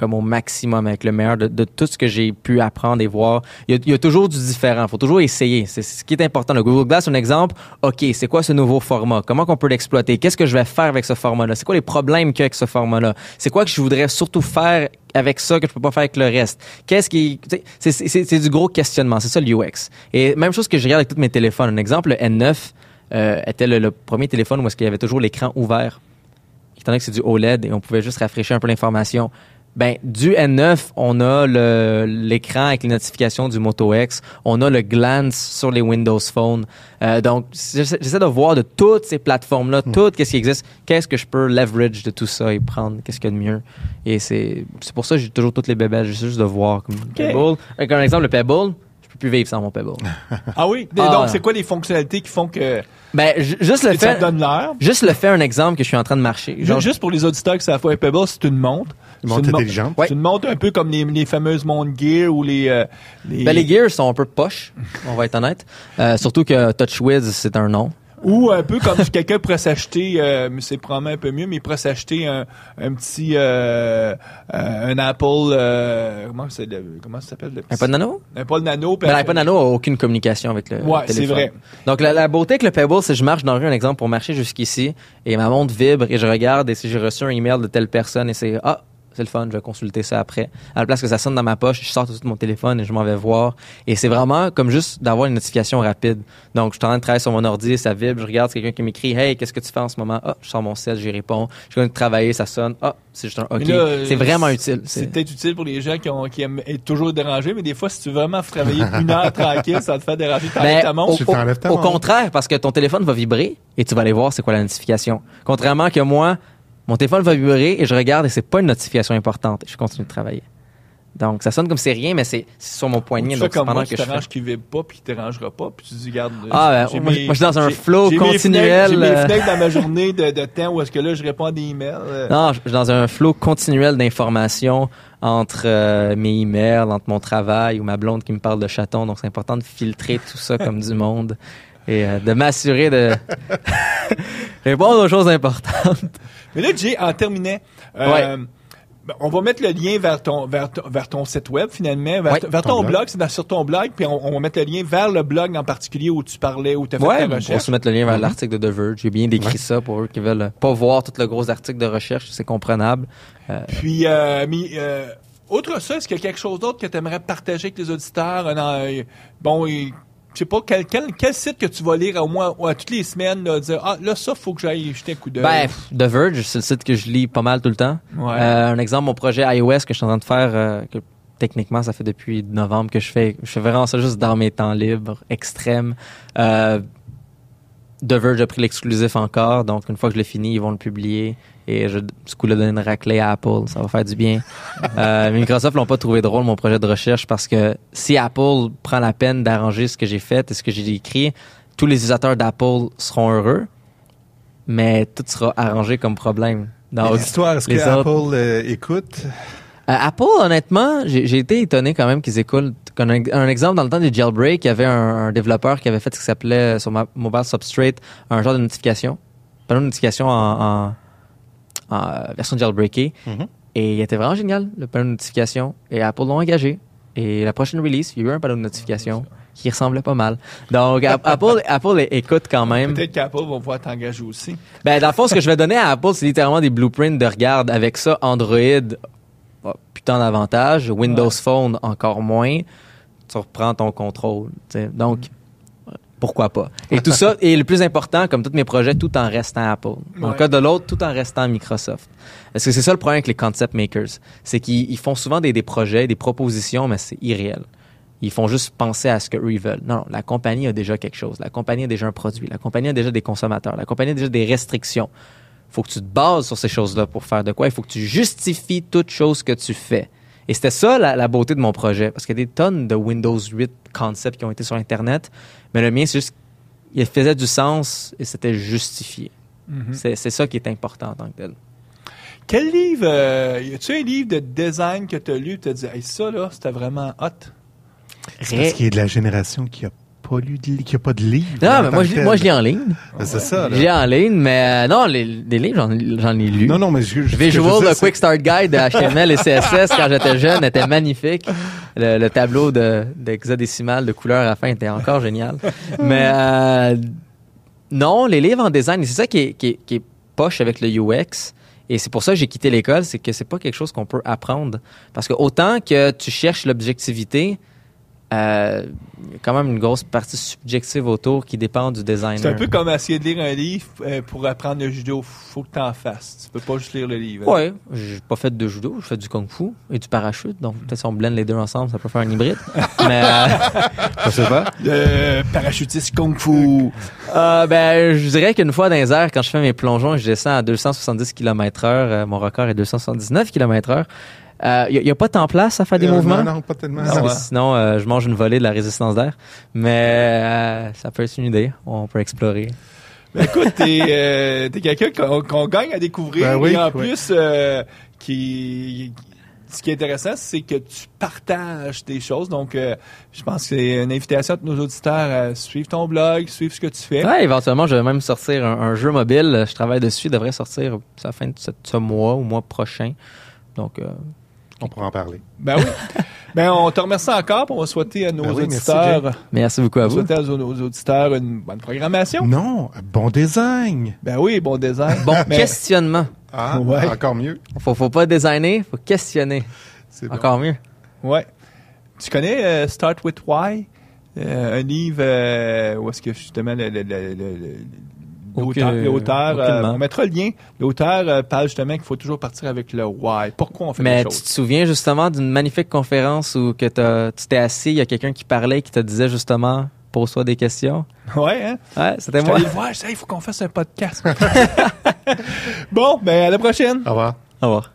comme au maximum avec le meilleur de, tout ce que j'ai pu apprendre et voir. Il y, a, toujours du différent. faut toujours essayer. C'est ce qui est important. Le Google Glass, un exemple. OK, c'est quoi ce nouveau format? Comment qu'on peut l'exploiter? Qu'est-ce que je vais faire avec ce format-là? C'est quoi les problèmes qu'il y a avec ce format-là? C'est quoi que je voudrais surtout faire avec ça que je peux pas faire avec le reste? Qu'est-ce qui, c'est du gros questionnement. C'est ça l'UX. Et même chose que je regarde avec tous mes téléphones. Un exemple, le N9 euh, était le, premier téléphone où est-ce qu'il y avait toujours l'écran ouvert. Étant donné que c'est du OLED et on pouvait juste rafraîchir un peu l'information. Ben, du N9, on a l'écran avec les notifications du Moto X, on a le glance sur les Windows Phone. Euh, donc, j'essaie de voir de toutes ces plateformes-là, hmm. tout qu'est-ce qui existe, qu'est-ce que je peux leverage de tout ça et prendre, qu'est-ce qu'il y a de mieux. Et c'est pour ça que j'ai toujours toutes les bébelles, j'essaie juste de voir. Comme okay. Euh, exemple, le Pebble, plus vivre sans mon Pebble. [laughs] ah oui? Ah, donc, c'est quoi les fonctionnalités qui font que... ça ben, juste le fait... donne l'air? Juste le fait, un exemple que je suis en train de marcher. Juste pour les auditeurs qui savent fait un Pebble, c'est une montre. Une montre intelligente. C'est une montre un peu comme les, fameuses montres Gear ou les, euh, les... Ben, les Gears sont un peu poches, on va être honnête. Euh, surtout que TouchWiz, c'est un nom. Ou un peu comme si quelqu'un pourrait s'acheter, euh, c'est probablement un peu mieux, mais il pourrait s'acheter un, un petit euh, euh, un Apple euh, comment comment ça s'appelle le petit? Nano Un Apple Nano. Mais l'Apple ben, Nano n'a aucune communication avec le, ouais, c'est vrai. Donc la, beauté avec le Pebble, c'est que je marche dans rue un exemple pour marcher jusqu'ici et ma montre vibre et je regarde et si j'ai reçu un email de telle personne et c'est ah c'est le fun, je vais consulter ça après. À la place que ça sonne dans ma poche, je sors tout de suite mon téléphone et je m'en vais voir. Et c'est vraiment comme juste d'avoir une notification rapide. Donc, je suis en train de travailler sur mon ordi, ça vibre, je regarde, quelqu'un qui m'écrit Hey, qu'est-ce que tu fais en ce moment Ah, je sors mon set, j'y réponds. Je suis en train de travailler, ça sonne. Ah, c'est juste un OK. C'est vraiment utile. C'est peut-être utile pour les gens qui, aiment être toujours dérangés, mais des fois, si tu veux vraiment travailler une heure tranquille, ça te fait déranger. [laughs] Ben, ta montre. Au, au contraire, parce que ton téléphone va vibrer et tu vas aller voir c'est quoi la notification. Contrairement que moi, mon téléphone va vibrer et je regarde et c'est pas une notification importante. je continue de travailler. Donc, ça sonne comme c'est rien, mais c'est sur mon poignet. C'est donc, comme pendant que je qui vibre pas, puis tu dérangera pas, puis tu dis, ah, ben, moi, je suis dans un flow continuel. J'ai mes euh. dans ma journée de, temps où est-ce que là, je réponds à des emails. Euh. Non, je suis dans un flow continuel d'informations entre euh, mes emails, entre mon travail ou ma blonde qui me parle de chaton. Donc, c'est important de filtrer tout ça comme du monde. [laughs] et euh, de m'assurer de [laughs] répondre aux choses importantes. Mais là, Jay, en terminant, euh, ben, on va mettre le lien vers ton, vers ton, site web finalement, vers, ton, blog, c'est sur ton blog, puis on, va mettre le lien vers le blog en particulier où tu parlais, où tu as fait ta recherche. On va se mettre le lien vers mhm. l'article de The Verge. J'ai bien décrit ça pour eux qui veulent pas voir tout le gros article de recherche, c'est comprenable. Euh, puis, mais, autre ça, est-ce qu'il y a quelque chose d'autre que tu aimerais partager avec les auditeurs? bon, je sais pas, quel, quel, site que tu vas lire au moins toutes les semaines, là, dire Ah, là, ça, faut que j'aille jeter un coup d'œil. Ben, The Verge, c'est le site que je lis pas mal tout le temps. Euh, un exemple, mon projet iOS que je suis en train de faire, euh, que techniquement, ça fait depuis novembre que je fais. Je fais vraiment ça juste dans mes temps libres extrêmes. Euh, The Verge a pris l'exclusif encore, donc une fois que je l'ai fini, ils vont le publier. Et je, ce coup-là, donner une raclée à Apple. Ça va faire du bien. [laughs] euh, Microsoft l'ont pas trouvé drôle, mon projet de recherche, parce que si Apple prend la peine d'arranger ce que j'ai fait et ce que j'ai écrit, tous les utilisateurs d'Apple seront heureux, mais tout sera arrangé comme problème. Dans l'histoire, est-ce que Apple euh, écoute? Euh, Apple, honnêtement, j'ai été étonné quand même qu'ils écoutent un, exemple, dans le temps du jailbreak il y avait un, développeur qui avait fait ce qui s'appelait sur ma, Mobile Substrate un genre de notification, panneau de notification en, euh, version jailbreakée. Mm-hmm. Et il était vraiment génial, le panneau de notification. Et Apple l'a engagé. Et la prochaine release, il y a eu un panneau de notification ah, qui ressemblait pas mal. Donc, [laughs] Apple, Apple écoute quand même. Peut-être qu'Apple va pouvoir t'engager aussi. Ben, dans le fond, ce que je vais donner à Apple, c'est littéralement des blueprints de regarde. Avec ça, Android, oh, putain d'avantage. Windows Phone, encore moins tu reprends ton contrôle. Donc, mm-hmm. pourquoi pas? Et tout ça, et le plus important, comme tous mes projets, tout en restant Apple. En cas de l'autre, tout en restant Microsoft. Parce que c'est ça le problème avec les concept makers. C'est qu'ils font souvent des, projets, des propositions, mais c'est irréel. Ils font juste penser à ce que ils veulent. Non, la compagnie a déjà quelque chose. La compagnie a déjà un produit. La compagnie a déjà des consommateurs. La compagnie a déjà des restrictions. Il Faut que tu te bases sur ces choses-là pour faire de quoi. Il faut que tu justifies toute chose que tu fais. Et c'était ça la, beauté de mon projet, parce qu'il y a des tonnes de Windows 8 concepts qui ont été sur Internet, mais le mien, c'est juste il faisait du sens et c'était justifié. Mhm. C'est ça qui est important en tant que tel. Quel livre, euh, y a-tu un livre de design que tu as lu et tu as dit, ça là, c'était vraiment hot? C'est Est-ce qu'il est de la génération qui a pas lu, a pas de livre. Non, mais moi, je, moi, lis en ligne. Ben, c'est ça, Je lis en ligne, mais euh, non, les, livres, j'en ai lu. Non, non, mais je, je Visual, le Quick Start Guide de HTML et CSS, quand j'étais jeune, était magnifique. Le, tableau d'hexadécimal de, couleur couleurs à fin était encore génial. Mais euh, non, les livres en design, c'est ça qui est, qui poche avec le UX. Et c'est pour ça que j'ai quitté l'école, c'est que c'est pas quelque chose qu'on peut apprendre. Parce que autant que tu cherches l'objectivité, euh, quand même une grosse partie subjective autour qui dépend du designer. C'est un peu comme essayer de lire un livre euh, pour apprendre le judo. Faut que t'en fasses. Tu peux pas juste lire le livre. Oui, hein. Ouais, j'ai pas fait de judo, je fais du kung-fu et du parachute. Donc peut-être si on blende les deux ensemble, ça peut faire un hybride. [laughs] mais euh, sais pas. parachutiste kung-fu. Euh, ben je dirais qu'une fois dans les airs, quand je fais mes plongeons, je descends à 270 km/h. Euh, mon record est 279 km/h. Il euh, n'y a, a, pas tant place à faire des euh, mouvements. Non, non, pas tellement. Sinon, euh, je mange une volée de la résistance d'air. Mais ça peut être une idée. On peut explorer. écoute, tu es, quelqu'un qu'on gagne à découvrir. Ben en plus, qui, ce qui est intéressant, c'est que tu partages des choses. Donc, je pense que c'est une invitation à nos auditeurs à suivre ton blog, suivre ce que tu fais. éventuellement, je vais même sortir un, jeu mobile. Je travaille dessus. Il devrait sortir à la fin de ce, mois ou mois prochain. Donc, on pourra en parler. Ben oui. [laughs] ben, on te remercie encore pour souhaiter à nos ben auditeurs. Merci, beaucoup à vous. Souhaiter à nos auditeurs une bonne programmation. Non, bon design. Ben oui, bon design. Bon questionnement. Ah, ouais. encore mieux. Faut, faut pas designer, faut questionner. C'est encore mieux. Ouais. Tu connais euh, Start with Why? Euh, un livre euh, où est-ce que justement le, le, le, L'auteur, euh, on mettra le lien. L'auteur euh, parle justement qu'il faut toujours partir avec le why. Pourquoi on fait Mais tu te souviens justement d'une magnifique conférence où que tu t'es assis, il y a quelqu'un qui parlait qui te disait justement pose-toi des questions. [laughs] Hein? Ouais, c'était moi. voir, il faut qu'on fasse un podcast. [laughs] [laughs] bon, ben à la prochaine. Au revoir. Au revoir.